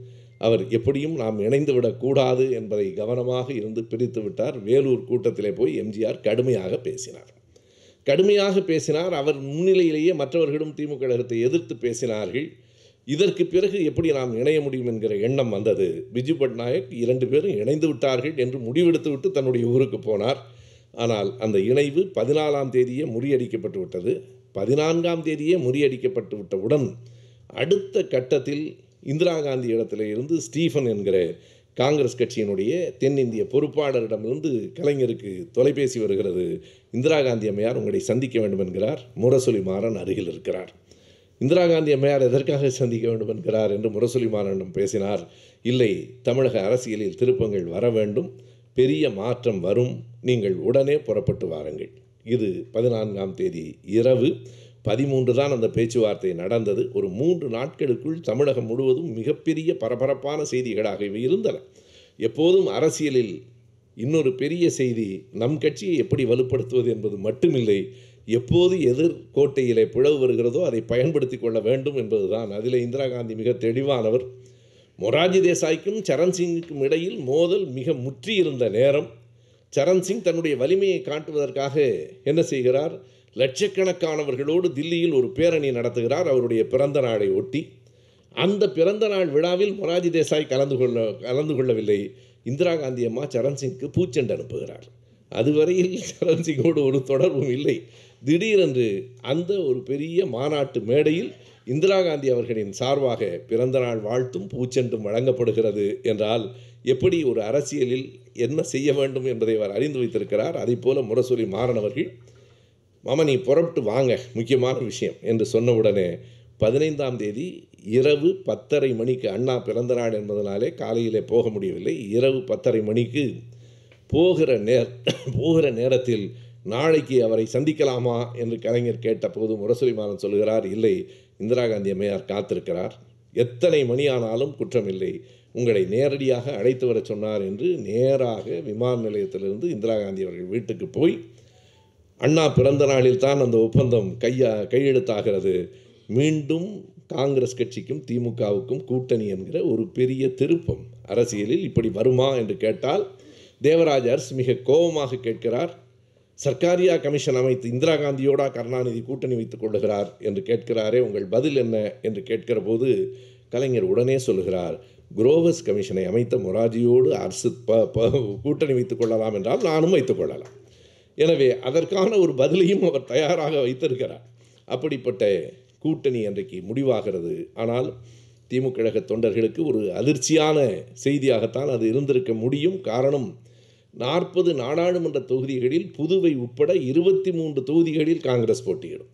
அவர் எப்படியும் நாம் இணைந்து விடக்கூடாது என்பதை கவனமாக இருந்து பிரித்து விட்டார் வேலூர் கூட்டத்திலே போய் எம்ஜிஆர் கடுமையாக பேசினார் கடுமையாக பேசினார் அவர் முன்னிலையிலேயே மற்றவர்களும் திமுக கழகத்தை எதிர்த்து பேசினார்கள் இதற்கு பிறகு எப்படி நாம் இணைய முடியும் என்கிற எண்ணம் வந்தது பிஜு பட்நாயக் இரண்டு பேரும் இணைந்து விட்டார்கள் என்று முடிவெடுத்துவிட்டு தன்னுடைய ஊருக்கு போனார் ஆனால் அந்த இணைவு பதினாலாம் தேதியே முறியடிக்கப்பட்டு விட்டது பதினான்காம் தேதியே முறியடிக்கப்பட்டு விட்டவுடன் அடுத்த கட்டத்தில் இந்திரா காந்தி இடத்துல இருந்து ஸ்டீஃபன் என்கிற காங்கிரஸ் கட்சியினுடைய தென்னிந்திய பொறுப்பாளரிடமிருந்து கலைஞருக்கு தொலைபேசி வருகிறது இந்திரா காந்தி அம்மையார் உங்களை சந்திக்க வேண்டும் என்கிறார் முரசொலி மாறன் அருகில் இருக்கிறார் இந்திரா காந்தி அம்மையார் எதற்காக சந்திக்க வேண்டும் என்கிறார் என்று முரசொலி மாறனிடம் பேசினார் இல்லை தமிழக அரசியலில் திருப்பங்கள் வர வேண்டும் பெரிய மாற்றம் வரும் நீங்கள் உடனே புறப்பட்டு வாருங்கள் இது பதினான்காம் தேதி இரவு பதிமூன்று தான் அந்த பேச்சுவார்த்தை நடந்தது ஒரு மூன்று நாட்களுக்குள் தமிழகம் முழுவதும் மிகப்பெரிய பரபரப்பான செய்திகளாக இருந்தன எப்போதும் அரசியலில் இன்னொரு பெரிய செய்தி நம் கட்சியை எப்படி வலுப்படுத்துவது என்பது மட்டுமில்லை எப்போது எதிர் கோட்டையிலே பிளவு வருகிறதோ அதை பயன்படுத்தி கொள்ள வேண்டும் என்பதுதான் அதில் இந்திரா காந்தி மிக தெளிவானவர் மொராஜி தேசாய்க்கும் சரண் சிங்குக்கும் இடையில் மோதல் மிக முற்றியிருந்த நேரம் சரண் சிங் தன்னுடைய வலிமையை காட்டுவதற்காக என்ன செய்கிறார் லட்சக்கணக்கானவர்களோடு தில்லியில் ஒரு பேரணி நடத்துகிறார் அவருடைய பிறந்த நாளை ஒட்டி அந்த பிறந்த நாள் விழாவில் மொராஜி தேசாய் கலந்து கொள்ள கலந்து கொள்ளவில்லை இந்திரா காந்தி அம்மா சரண்சிங்க்கு பூச்செண்டு அனுப்புகிறார் அதுவரையில் சரண்சிங்கோடு ஒரு தொடர்பும் இல்லை திடீரென்று அந்த ஒரு பெரிய மாநாட்டு மேடையில் இந்திரா காந்தி அவர்களின் சார்பாக பிறந்த நாள் வாழ்த்தும் பூச்செண்டும் வழங்கப்படுகிறது என்றால் எப்படி ஒரு அரசியலில் என்ன செய்ய வேண்டும் என்பதை அவர் அறிந்து வைத்திருக்கிறார் அதை போல முரசொலி மாறனவர்கள் மாமா நீ புறப்பட்டு வாங்க முக்கியமான விஷயம் என்று சொன்ன உடனே பதினைந்தாம் தேதி இரவு பத்தரை மணிக்கு அண்ணா பிறந்தநாள் என்பதனாலே காலையிலே போக முடியவில்லை இரவு பத்தரை மணிக்கு போகிற நே போகிற நேரத்தில் நாளைக்கு அவரை சந்திக்கலாமா என்று கலைஞர் கேட்டபோது முரசொலிமாறன் சொல்கிறார் இல்லை இந்திரா காந்தி அம்மையார் காத்திருக்கிறார் எத்தனை மணியானாலும் குற்றமில்லை உங்களை நேரடியாக அழைத்து வர சொன்னார் என்று நேராக விமான நிலையத்திலிருந்து இந்திரா காந்தி அவர்கள் வீட்டுக்கு போய் அண்ணா பிறந்த நாளில் தான் அந்த ஒப்பந்தம் கையா கையெழுத்தாகிறது மீண்டும் காங்கிரஸ் கட்சிக்கும் திமுகவுக்கும் கூட்டணி என்கிற ஒரு பெரிய திருப்பம் அரசியலில் இப்படி வருமா என்று கேட்டால் தேவராஜ் அரசு மிக கோபமாக கேட்கிறார் சர்க்காரியா கமிஷன் அமைத்து இந்திரா காந்தியோடா கருணாநிதி கூட்டணி வைத்துக் கொள்ளுகிறார் என்று கேட்கிறாரே உங்கள் பதில் என்ன என்று கேட்கிற போது கலைஞர் உடனே சொல்லுகிறார் குரோவஸ் கமிஷனை அமைத்த மொராஜியோடு அரசு ப கூட்டணி வைத்துக் கொள்ளலாம் என்றால் நானும் வைத்துக் கொள்ளலாம் எனவே அதற்கான ஒரு பதிலையும் அவர் தயாராக வைத்திருக்கிறார் அப்படிப்பட்ட கூட்டணி அன்றைக்கு முடிவாகிறது ஆனால் திமுக கழக தொண்டர்களுக்கு ஒரு அதிர்ச்சியான செய்தியாகத்தான் அது இருந்திருக்க முடியும் காரணம் நாற்பது நாடாளுமன்ற தொகுதிகளில் புதுவை உட்பட இருபத்தி மூன்று தொகுதிகளில் காங்கிரஸ் போட்டியிடும்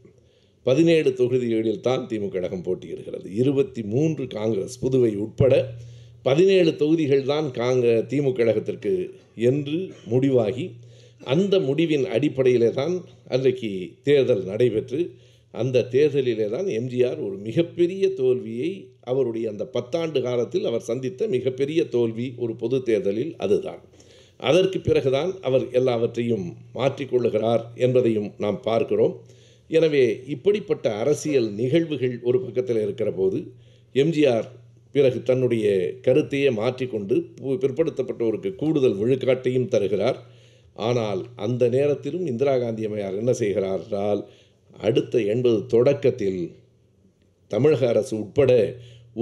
பதினேழு தொகுதிகளில் தான் திமுக கழகம் போட்டியிடுகிறது இருபத்தி மூன்று காங்கிரஸ் புதுவை உட்பட பதினேழு தொகுதிகள் தான் காங்க திமுக கழகத்திற்கு என்று முடிவாகி அந்த முடிவின் அடிப்படையிலே தான் அன்றைக்கு தேர்தல் நடைபெற்று அந்த தேர்தலிலே தான் எம்ஜிஆர் ஒரு மிகப்பெரிய தோல்வியை அவருடைய அந்த பத்தாண்டு காலத்தில் அவர் சந்தித்த மிகப்பெரிய தோல்வி ஒரு பொது தேர்தலில் அதுதான் அதற்கு பிறகுதான் அவர் எல்லாவற்றையும் மாற்றிக்கொள்ளுகிறார் என்பதையும் நாம் பார்க்கிறோம் எனவே இப்படிப்பட்ட அரசியல் நிகழ்வுகள் ஒரு பக்கத்தில் இருக்கிற போது எம்ஜிஆர் பிறகு தன்னுடைய கருத்தையே மாற்றிக்கொண்டு பிற்படுத்தப்பட்டோருக்கு கூடுதல் விழுக்காட்டையும் தருகிறார் ஆனால் அந்த நேரத்திலும் இந்திரா காந்தி அம்மையார் என்ன செய்கிறார் என்றால் அடுத்த எண்பது தொடக்கத்தில் தமிழக அரசு உட்பட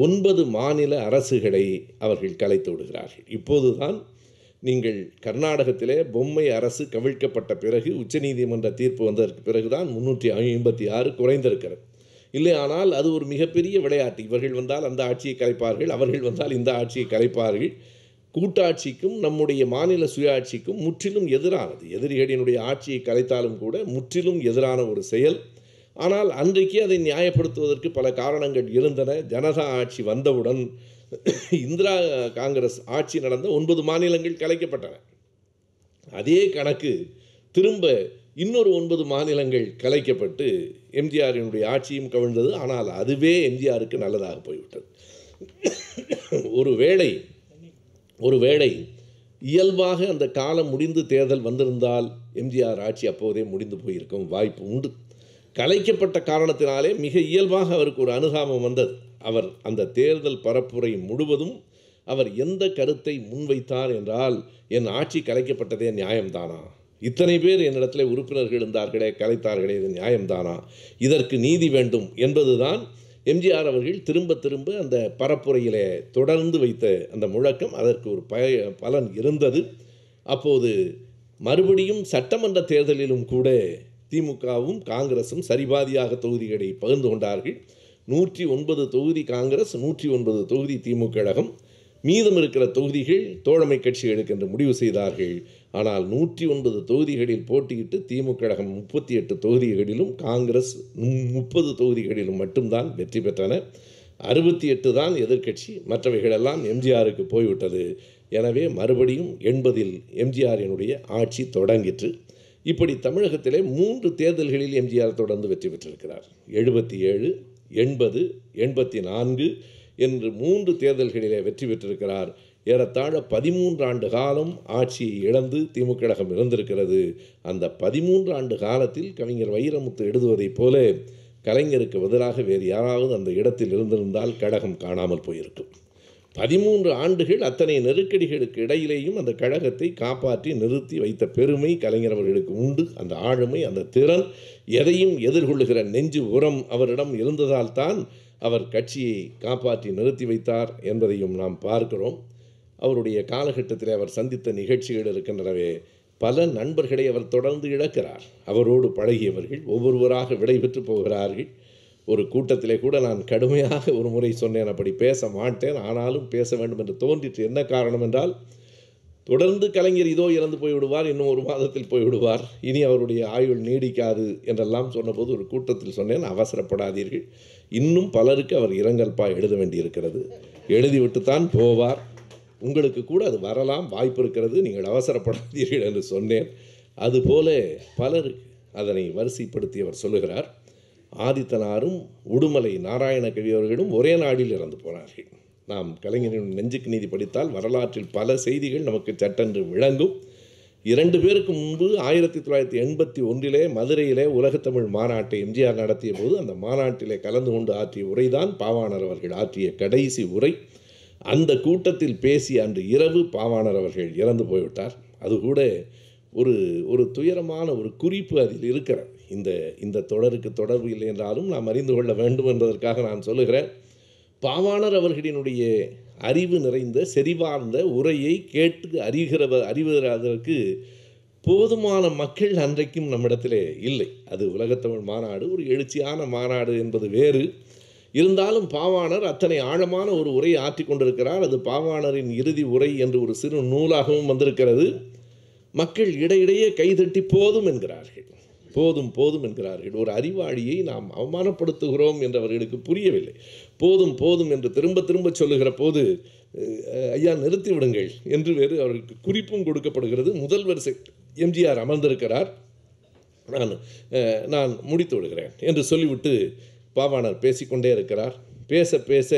ஒன்பது மாநில அரசுகளை அவர்கள் கலைத்து விடுகிறார்கள் இப்போதுதான் நீங்கள் கர்நாடகத்திலே பொம்மை அரசு கவிழ்க்கப்பட்ட பிறகு உச்சநீதிமன்ற தீர்ப்பு வந்ததற்கு பிறகுதான் முன்னூற்றி ஐம்பத்தி ஆறு குறைந்திருக்கிறது இல்லை ஆனால் அது ஒரு மிகப்பெரிய விளையாட்டு இவர்கள் வந்தால் அந்த ஆட்சியை கலைப்பார்கள் அவர்கள் வந்தால் இந்த ஆட்சியை கலைப்பார்கள் கூட்டாட்சிக்கும் நம்முடைய மாநில சுயாட்சிக்கும் முற்றிலும் எதிரானது எதிரிகளினுடைய ஆட்சியை கலைத்தாலும் கூட முற்றிலும் எதிரான ஒரு செயல் ஆனால் அன்றைக்கு அதை நியாயப்படுத்துவதற்கு பல காரணங்கள் இருந்தன ஜனதா ஆட்சி வந்தவுடன் இந்திரா காங்கிரஸ் ஆட்சி நடந்த ஒன்பது மாநிலங்கள் கலைக்கப்பட்டன அதே கணக்கு திரும்ப இன்னொரு ஒன்பது மாநிலங்கள் கலைக்கப்பட்டு எம்ஜிஆரினுடைய ஆட்சியும் கவிழ்ந்தது ஆனால் அதுவே எம்ஜிஆருக்கு நல்லதாக போய்விட்டது ஒரு வேளை ஒருவேளை இயல்பாக அந்த காலம் முடிந்து தேர்தல் வந்திருந்தால் எம்ஜிஆர் ஆட்சி அப்போதே முடிந்து போயிருக்கும் வாய்ப்பு உண்டு கலைக்கப்பட்ட காரணத்தினாலே மிக இயல்பாக அவருக்கு ஒரு அனுகாமம் வந்தது அவர் அந்த தேர்தல் பரப்புரை முழுவதும் அவர் எந்த கருத்தை முன்வைத்தார் என்றால் என் ஆட்சி கலைக்கப்பட்டதே நியாயம்தானா இத்தனை பேர் என்னிடத்தில் உறுப்பினர்கள் இருந்தார்களே கலைத்தார்களே இது நியாயம்தானா இதற்கு நீதி வேண்டும் என்பதுதான் எம்ஜிஆர் அவர்கள் திரும்ப திரும்ப அந்த பரப்புரையில் தொடர்ந்து வைத்த அந்த முழக்கம் அதற்கு ஒரு பய பலன் இருந்தது அப்போது மறுபடியும் சட்டமன்ற தேர்தலிலும் கூட திமுகவும் காங்கிரஸும் சரிபாதியாக தொகுதிகளை பகிர்ந்து கொண்டார்கள் நூற்றி ஒன்பது தொகுதி காங்கிரஸ் நூற்றி ஒன்பது தொகுதி திமுக கழகம் மீதம் இருக்கிற தொகுதிகள் தோழமை கட்சிகளுக்கு என்று முடிவு செய்தார்கள் ஆனால் நூற்றி ஒன்பது தொகுதிகளில் போட்டியிட்டு திமுக கழகம் முப்பத்தி எட்டு தொகுதிகளிலும் காங்கிரஸ் முப்பது தொகுதிகளிலும் மட்டும்தான் வெற்றி பெற்றன அறுபத்தி எட்டு தான் எதிர்கட்சி மற்றவைகளெல்லாம் எம்ஜிஆருக்கு போய்விட்டது எனவே மறுபடியும் எண்பதில் எம்ஜிஆரினுடைய ஆட்சி தொடங்கிற்று இப்படி தமிழகத்திலே மூன்று தேர்தல்களில் எம்ஜிஆர் தொடர்ந்து வெற்றி பெற்றிருக்கிறார் எழுபத்தி ஏழு எண்பது எண்பத்தி நான்கு என்று மூன்று தேர்தல்களிலே வெற்றி பெற்றிருக்கிறார் ஏறத்தாழ பதிமூன்று ஆண்டு காலம் ஆட்சியை இழந்து திமுக கழகம் இருந்திருக்கிறது அந்த பதிமூன்று ஆண்டு காலத்தில் கவிஞர் வைரமுத்து எழுதுவதைப் போல கலைஞருக்கு பதிலாக வேறு யாராவது அந்த இடத்தில் இருந்திருந்தால் கழகம் காணாமல் போயிருக்கும் பதிமூன்று ஆண்டுகள் அத்தனை நெருக்கடிகளுக்கு இடையிலேயும் அந்த கழகத்தை காப்பாற்றி நிறுத்தி வைத்த பெருமை கலைஞர் அவர்களுக்கு உண்டு அந்த ஆளுமை அந்த திறன் எதையும் எதிர்கொள்ளுகிற நெஞ்சு உரம் அவரிடம் இருந்ததால்தான் அவர் கட்சியை காப்பாற்றி நிறுத்தி வைத்தார் என்பதையும் நாம் பார்க்கிறோம் அவருடைய காலகட்டத்தில் அவர் சந்தித்த நிகழ்ச்சிகள் இருக்கின்றனவே பல நண்பர்களை அவர் தொடர்ந்து இழக்கிறார் அவரோடு பழகியவர்கள் ஒவ்வொருவராக விடைபெற்று போகிறார்கள் ஒரு கூட்டத்திலே கூட நான் கடுமையாக ஒரு முறை சொன்னேன் அப்படி பேச மாட்டேன் ஆனாலும் பேச வேண்டும் என்று தோன்றிற்று என்ன காரணம் என்றால் தொடர்ந்து கலைஞர் இதோ இறந்து போய்விடுவார் இன்னும் ஒரு மாதத்தில் போய்விடுவார் இனி அவருடைய ஆயுள் நீடிக்காது என்றெல்லாம் சொன்னபோது ஒரு கூட்டத்தில் சொன்னேன் அவசரப்படாதீர்கள் இன்னும் பலருக்கு அவர் இரங்கல்பா எழுத வேண்டியிருக்கிறது எழுதிவிட்டு தான் போவார் உங்களுக்கு கூட அது வரலாம் வாய்ப்பு இருக்கிறது நீங்கள் அவசரப்படாதீர்கள் என்று சொன்னேன் அதுபோல பலர் அதனை வரிசைப்படுத்தி அவர் சொல்லுகிறார் ஆதித்தனாரும் உடுமலை நாராயண கவியவர்களும் ஒரே நாடில் இறந்து போனார்கள் நாம் கலைஞரின் நெஞ்சுக்கு நீதி படித்தால் வரலாற்றில் பல செய்திகள் நமக்கு சட்டென்று விளங்கும் இரண்டு பேருக்கு முன்பு ஆயிரத்தி தொள்ளாயிரத்தி எண்பத்தி ஒன்றிலே மதுரையிலே உலகத்தமிழ் மாநாட்டை எம்ஜிஆர் நடத்திய போது அந்த மாநாட்டிலே கலந்து கொண்டு ஆற்றிய உரைதான் பாவாணர் அவர்கள் ஆற்றிய கடைசி உரை அந்த கூட்டத்தில் பேசிய அன்று இரவு பாவாணர் அவர்கள் இறந்து போய்விட்டார் அது கூட ஒரு ஒரு துயரமான ஒரு குறிப்பு அதில் இருக்கிறது இந்த இந்த தொடருக்கு தொடர்பு இல்லை என்றாலும் நாம் அறிந்து கொள்ள வேண்டும் என்பதற்காக நான் சொல்லுகிறேன் பாவாணர் அவர்களினுடைய அறிவு நிறைந்த செறிவார்ந்த உரையை கேட்டு அறிகிறவ அறிவதற்கு போதுமான மக்கள் அன்றைக்கும் நம்மிடத்திலே இல்லை அது உலகத்தமிழ் மாநாடு ஒரு எழுச்சியான மாநாடு என்பது வேறு இருந்தாலும் பாவாணர் அத்தனை ஆழமான ஒரு உரையை ஆற்றி கொண்டிருக்கிறார் அது பாவாணரின் இறுதி உரை என்று ஒரு சிறு நூலாகவும் வந்திருக்கிறது மக்கள் இடையிடையே கைதட்டி போதும் என்கிறார்கள் போதும் போதும் என்கிறார்கள் ஒரு அறிவாளியை நாம் அவமானப்படுத்துகிறோம் என்றவர்களுக்கு புரியவில்லை போதும் போதும் என்று திரும்ப திரும்ப சொல்லுகிற போது ஐயா நிறுத்தி விடுங்கள் என்று வேறு அவர்களுக்கு குறிப்பும் கொடுக்கப்படுகிறது முதல் வரிசை எம்ஜிஆர் அமர்ந்திருக்கிறார் நான் நான் முடித்து விடுகிறேன் என்று சொல்லிவிட்டு பாவாணர் பேசிக்கொண்டே இருக்கிறார் பேச பேச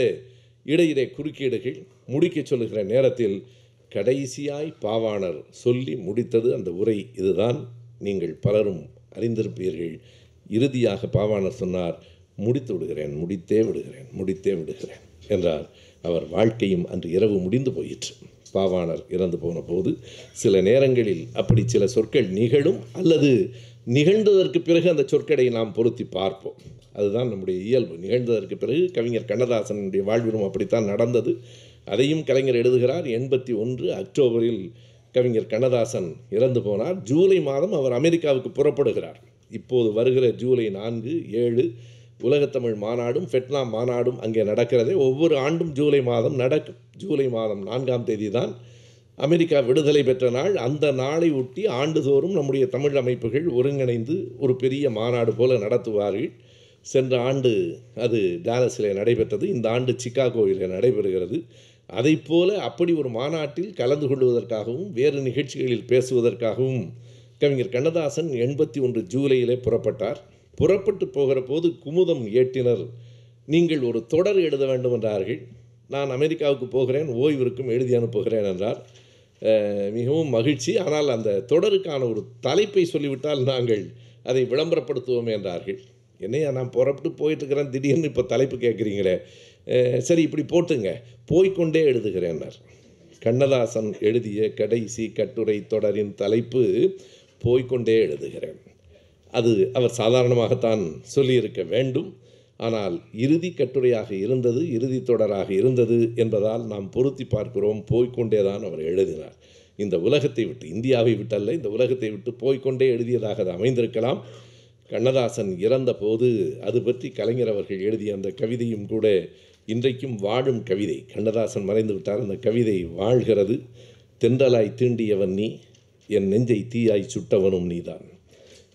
இடையிலே குறுக்கீடுகள் முடிக்க சொல்லுகிற நேரத்தில் கடைசியாய் பாவாணர் சொல்லி முடித்தது அந்த உரை இதுதான் நீங்கள் பலரும் அறிந்திருப்பீர்கள் இறுதியாக பாவாணர் சொன்னார் முடித்து விடுகிறேன் முடித்தே விடுகிறேன் முடித்தே விடுகிறேன் என்றார் அவர் வாழ்க்கையும் அன்று இரவு முடிந்து போயிற்று பாவாணர் இறந்து போன போது சில நேரங்களில் அப்படி சில சொற்கள் நிகழும் அல்லது நிகழ்ந்ததற்கு பிறகு அந்த சொற்களை நாம் பொருத்தி பார்ப்போம் அதுதான் நம்முடைய இயல்பு நிகழ்ந்ததற்கு பிறகு கவிஞர் கண்ணதாசனுடைய வாழ்விலும் அப்படித்தான் நடந்தது அதையும் கலைஞர் எழுதுகிறார் எண்பத்தி ஒன்று அக்டோபரில் கவிஞர் கண்ணதாசன் இறந்து போனார் ஜூலை மாதம் அவர் அமெரிக்காவுக்கு புறப்படுகிறார் இப்போது வருகிற ஜூலை நான்கு ஏழு உலகத்தமிழ் மாநாடும் ஃபெட்னாம் மாநாடும் அங்கே நடக்கிறதே ஒவ்வொரு ஆண்டும் ஜூலை மாதம் நடக்கும் ஜூலை மாதம் நான்காம் தேதி தான் அமெரிக்கா விடுதலை பெற்ற நாள் அந்த நாளை ஒட்டி ஆண்டுதோறும் நம்முடைய தமிழ் அமைப்புகள் ஒருங்கிணைந்து ஒரு பெரிய மாநாடு போல நடத்துவார்கள் சென்ற ஆண்டு அது டாலஸில் நடைபெற்றது இந்த ஆண்டு சிக்காகோவில் நடைபெறுகிறது அதை போல அப்படி ஒரு மாநாட்டில் கலந்து கொள்வதற்காகவும் வேறு நிகழ்ச்சிகளில் பேசுவதற்காகவும் கவிஞர் கண்ணதாசன் எண்பத்தி ஒன்று ஜூலையிலே புறப்பட்டார் புறப்பட்டு போகிற போது குமுதம் ஏட்டினர் நீங்கள் ஒரு தொடர் எழுத வேண்டும் என்றார்கள் நான் அமெரிக்காவுக்கு போகிறேன் ஓய்விற்கும் எழுதி அனுப்புகிறேன் என்றார் மிகவும் மகிழ்ச்சி ஆனால் அந்த தொடருக்கான ஒரு தலைப்பை சொல்லிவிட்டால் நாங்கள் அதை விளம்பரப்படுத்துவோம் என்றார்கள் என்னையா நான் புறப்பட்டு போயிட்டுருக்கிறேன் திடீர்னு இப்போ தலைப்பு கேட்குறீங்களே சரி இப்படி போட்டுங்க போய்கொண்டே எழுதுகிறேன்னார் கண்ணதாசன் எழுதிய கடைசி கட்டுரை தொடரின் தலைப்பு போய்கொண்டே எழுதுகிறேன் அது அவர் சாதாரணமாகத்தான் சொல்லியிருக்க வேண்டும் ஆனால் இறுதி கட்டுரையாக இருந்தது இறுதி தொடராக இருந்தது என்பதால் நாம் பொருத்தி பார்க்கிறோம் போய்கொண்டே தான் அவர் எழுதினார் இந்த உலகத்தை விட்டு இந்தியாவை விட்டல்ல இந்த உலகத்தை விட்டு போய்கொண்டே எழுதியதாக அது அமைந்திருக்கலாம் கண்ணதாசன் இறந்தபோது அது பற்றி கலைஞர் அவர்கள் எழுதிய அந்த கவிதையும் கூட இன்றைக்கும் வாழும் கவிதை கண்ணதாசன் மறைந்து விட்டார் அந்த கவிதை வாழ்கிறது தென்றலாய் தீண்டியவன் நீ என் நெஞ்சை தீயாய் சுட்டவனும் நீதான்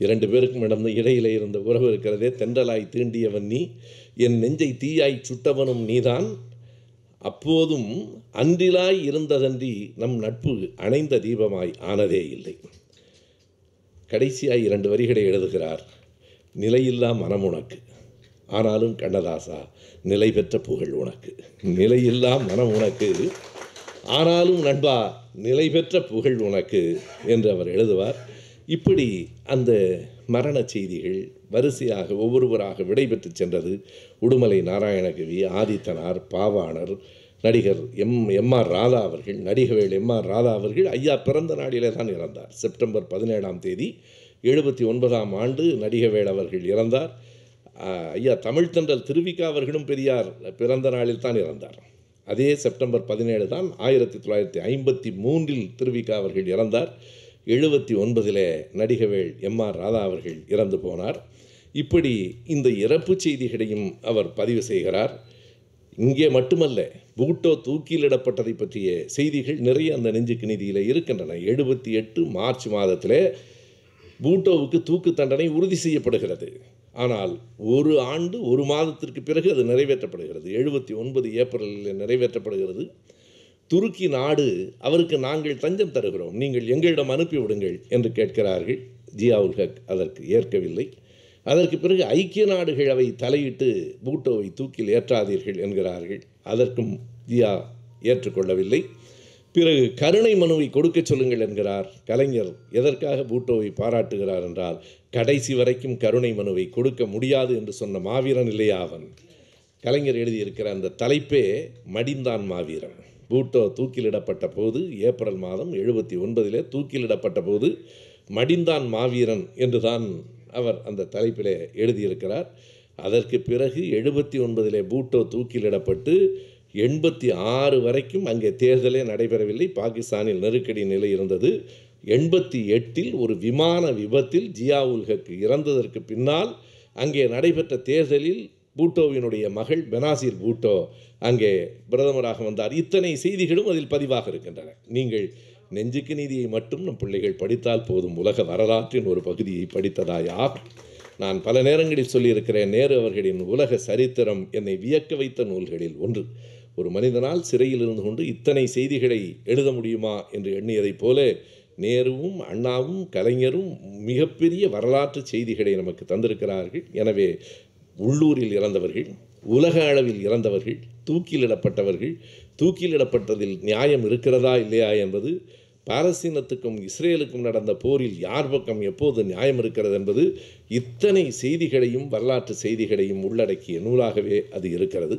இரண்டு பேருக்கும் இடம் இடையில இருந்த உறவு இருக்கிறதே தென்றலாய் தீண்டியவன் நீ என் நெஞ்சை தீயாய் சுட்டவனும் நீதான் அப்போதும் அன்றிலாய் இருந்ததன்றி நம் நட்பு அணைந்த தீபமாய் ஆனதே இல்லை கடைசியாய் இரண்டு வரிகளை எழுதுகிறார் நிலையில்லா மனம் உனக்கு ஆனாலும் கண்ணதாசா நிலை பெற்ற புகழ் உனக்கு நிலையில்லா மனம் உனக்கு ஆனாலும் நண்பா நிலை பெற்ற புகழ் உனக்கு என்று அவர் எழுதுவார் இப்படி அந்த மரண செய்திகள் வரிசையாக ஒவ்வொருவராக விடைபெற்று சென்றது உடுமலை நாராயணகவி ஆதித்தனார் பாவாணர் நடிகர் எம் எம் ஆர் ராதா அவர்கள் நடிகவேல் ஆர் ராதா அவர்கள் ஐயா பிறந்த நாளிலே தான் இறந்தார் செப்டம்பர் பதினேழாம் தேதி எழுபத்தி ஒன்பதாம் ஆண்டு நடிகவேல் அவர்கள் இறந்தார் ஐயா தமிழ்த்தன்றல் திருவிக்கா அவர்களும் பெரியார் பிறந்த நாளில் தான் இறந்தார் அதே செப்டம்பர் பதினேழு தான் ஆயிரத்தி தொள்ளாயிரத்தி ஐம்பத்தி மூன்றில் திருவிக்கா அவர்கள் இறந்தார் எழுபத்தி ஒன்பதிலே நடிகவேள் எம் ஆர் ராதா அவர்கள் இறந்து போனார் இப்படி இந்த இறப்பு செய்திகளையும் அவர் பதிவு செய்கிறார் இங்கே மட்டுமல்ல பூட்டோ தூக்கிலிடப்பட்டதை பற்றிய செய்திகள் நிறைய அந்த நெஞ்சுக்கு நிதியில் இருக்கின்றன எழுபத்தி எட்டு மார்ச் மாதத்திலே பூட்டோவுக்கு தூக்கு தண்டனை உறுதி செய்யப்படுகிறது ஆனால் ஒரு ஆண்டு ஒரு மாதத்திற்கு பிறகு அது நிறைவேற்றப்படுகிறது எழுபத்தி ஒன்பது ஏப்ரலில் நிறைவேற்றப்படுகிறது துருக்கி நாடு அவருக்கு நாங்கள் தஞ்சம் தருகிறோம் நீங்கள் எங்களிடம் அனுப்பிவிடுங்கள் என்று கேட்கிறார்கள் ஜியாவுல் ஹக் அதற்கு ஏற்கவில்லை அதற்கு பிறகு ஐக்கிய நாடுகள் அவை தலையிட்டு பூட்டோவை தூக்கில் ஏற்றாதீர்கள் என்கிறார்கள் அதற்கும் ஜியா ஏற்றுக்கொள்ளவில்லை பிறகு கருணை மனுவை கொடுக்க சொல்லுங்கள் என்கிறார் கலைஞர் எதற்காக பூட்டோவை பாராட்டுகிறார் என்றால் கடைசி வரைக்கும் கருணை மனுவை கொடுக்க முடியாது என்று சொன்ன மாவீரன் இல்லையா அவன் கலைஞர் எழுதியிருக்கிற அந்த தலைப்பே மடிந்தான் மாவீரன் பூட்டோ தூக்கிலிடப்பட்ட போது ஏப்ரல் மாதம் எழுபத்தி ஒன்பதிலே தூக்கிலிடப்பட்ட போது மடிந்தான் மாவீரன் என்றுதான் அவர் அந்த தலைப்பிலே எழுதியிருக்கிறார் அதற்கு பிறகு எழுபத்தி ஒன்பதிலே பூட்டோ தூக்கிலிடப்பட்டு எண்பத்தி ஆறு வரைக்கும் அங்கே தேர்தலே நடைபெறவில்லை பாகிஸ்தானில் நெருக்கடி நிலை இருந்தது எண்பத்தி எட்டில் ஒரு விமான விபத்தில் ஜியா ஹக் இறந்ததற்கு பின்னால் அங்கே நடைபெற்ற தேர்தலில் பூட்டோவினுடைய மகள் பெனாசிர் பூட்டோ அங்கே பிரதமராக வந்தார் இத்தனை செய்திகளும் அதில் பதிவாக இருக்கின்றன நீங்கள் நெஞ்சுக்கு நீதியை மட்டும் நம் பிள்ளைகள் படித்தால் போதும் உலக வரலாற்றின் ஒரு பகுதியை படித்ததா யார் நான் பல நேரங்களில் சொல்லியிருக்கிறேன் நேரு அவர்களின் உலக சரித்திரம் என்னை வியக்க வைத்த நூல்களில் ஒன்று ஒரு மனிதனால் சிறையில் இருந்து கொண்டு இத்தனை செய்திகளை எழுத முடியுமா என்று எண்ணியதைப் போல நேருவும் அண்ணாவும் கலைஞரும் மிகப்பெரிய வரலாற்று செய்திகளை நமக்கு தந்திருக்கிறார்கள் எனவே உள்ளூரில் இறந்தவர்கள் உலக அளவில் இறந்தவர்கள் தூக்கிலிடப்பட்டவர்கள் தூக்கிலிடப்பட்டதில் நியாயம் இருக்கிறதா இல்லையா என்பது பாலஸ்தீனத்துக்கும் இஸ்ரேலுக்கும் நடந்த போரில் யார் பக்கம் எப்போது நியாயம் இருக்கிறது என்பது இத்தனை செய்திகளையும் வரலாற்று செய்திகளையும் உள்ளடக்கிய நூலாகவே அது இருக்கிறது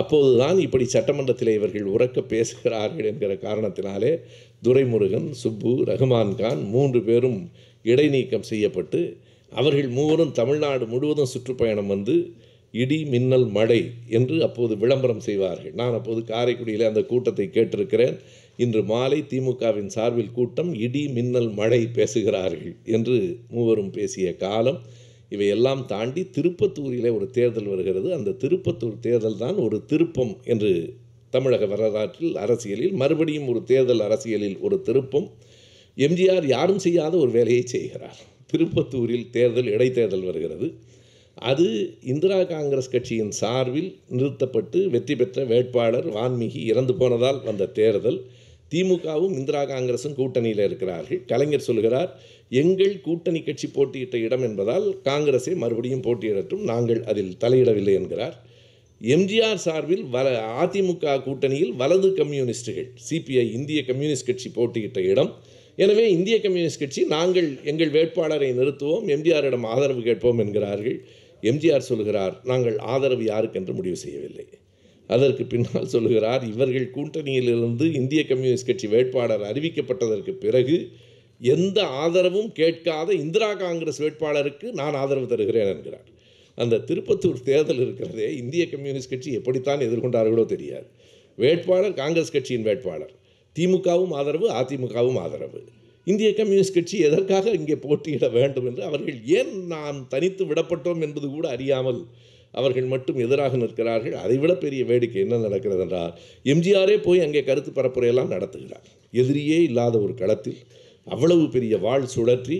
அப்போதுதான் இப்படி சட்டமன்றத்தில் இவர்கள் உறக்க பேசுகிறார்கள் என்கிற காரணத்தினாலே துரைமுருகன் சுப்பு ரஹ்மான் கான் மூன்று பேரும் இடைநீக்கம் செய்யப்பட்டு அவர்கள் மூவரும் தமிழ்நாடு முழுவதும் சுற்றுப்பயணம் வந்து இடி மின்னல் மழை என்று அப்போது விளம்பரம் செய்வார்கள் நான் அப்போது காரைக்குடியில் அந்த கூட்டத்தை கேட்டிருக்கிறேன் இன்று மாலை திமுகவின் சார்பில் கூட்டம் இடி மின்னல் மழை பேசுகிறார்கள் என்று மூவரும் பேசிய காலம் இவையெல்லாம் தாண்டி திருப்பத்தூரிலே ஒரு தேர்தல் வருகிறது அந்த திருப்பத்தூர் தேர்தல் தான் ஒரு திருப்பம் என்று தமிழக வரலாற்றில் அரசியலில் மறுபடியும் ஒரு தேர்தல் அரசியலில் ஒரு திருப்பம் எம்ஜிஆர் யாரும் செய்யாத ஒரு வேலையை செய்கிறார் திருப்பத்தூரில் தேர்தல் இடைத்தேர்தல் வருகிறது அது இந்திரா காங்கிரஸ் கட்சியின் சார்பில் நிறுத்தப்பட்டு வெற்றி பெற்ற வேட்பாளர் வான்மீகி இறந்து போனதால் வந்த தேர்தல் திமுகவும் இந்திரா காங்கிரஸும் கூட்டணியில் இருக்கிறார்கள் கலைஞர் சொல்கிறார் எங்கள் கூட்டணி கட்சி போட்டியிட்ட இடம் என்பதால் காங்கிரஸே மறுபடியும் போட்டியிடட்டும் நாங்கள் அதில் தலையிடவில்லை என்கிறார் எம்ஜிஆர் சார்பில் வல அதிமுக கூட்டணியில் வலது கம்யூனிஸ்டுகள் சிபிஐ இந்திய கம்யூனிஸ்ட் கட்சி போட்டியிட்ட இடம் எனவே இந்திய கம்யூனிஸ்ட் கட்சி நாங்கள் எங்கள் வேட்பாளரை நிறுத்துவோம் எம்ஜிஆரிடம் ஆதரவு கேட்போம் என்கிறார்கள் எம்ஜிஆர் சொல்கிறார் நாங்கள் ஆதரவு யாருக்கென்று முடிவு செய்யவில்லை அதற்கு பின்னால் சொல்லுகிறார் இவர்கள் கூட்டணியிலிருந்து இந்திய கம்யூனிஸ்ட் கட்சி வேட்பாளர் அறிவிக்கப்பட்டதற்கு பிறகு எந்த ஆதரவும் கேட்காத இந்திரா காங்கிரஸ் வேட்பாளருக்கு நான் ஆதரவு தருகிறேன் என்கிறார் அந்த திருப்பத்தூர் தேர்தல் இருக்கிறதே இந்திய கம்யூனிஸ்ட் கட்சி எப்படித்தான் எதிர்கொண்டார்களோ தெரியாது வேட்பாளர் காங்கிரஸ் கட்சியின் வேட்பாளர் திமுகவும் ஆதரவு அதிமுகவும் ஆதரவு இந்திய கம்யூனிஸ்ட் கட்சி எதற்காக இங்கே போட்டியிட வேண்டும் என்று அவர்கள் ஏன் நாம் தனித்து விடப்பட்டோம் என்பது கூட அறியாமல் அவர்கள் மட்டும் எதிராக நிற்கிறார்கள் அதைவிட பெரிய வேடிக்கை என்ன நடக்கிறது என்றால் எம்ஜிஆரே போய் அங்கே கருத்து பரப்புரையெல்லாம் நடத்துகிறார் எதிரியே இல்லாத ஒரு களத்தில் அவ்வளவு பெரிய வாழ் சுழற்றி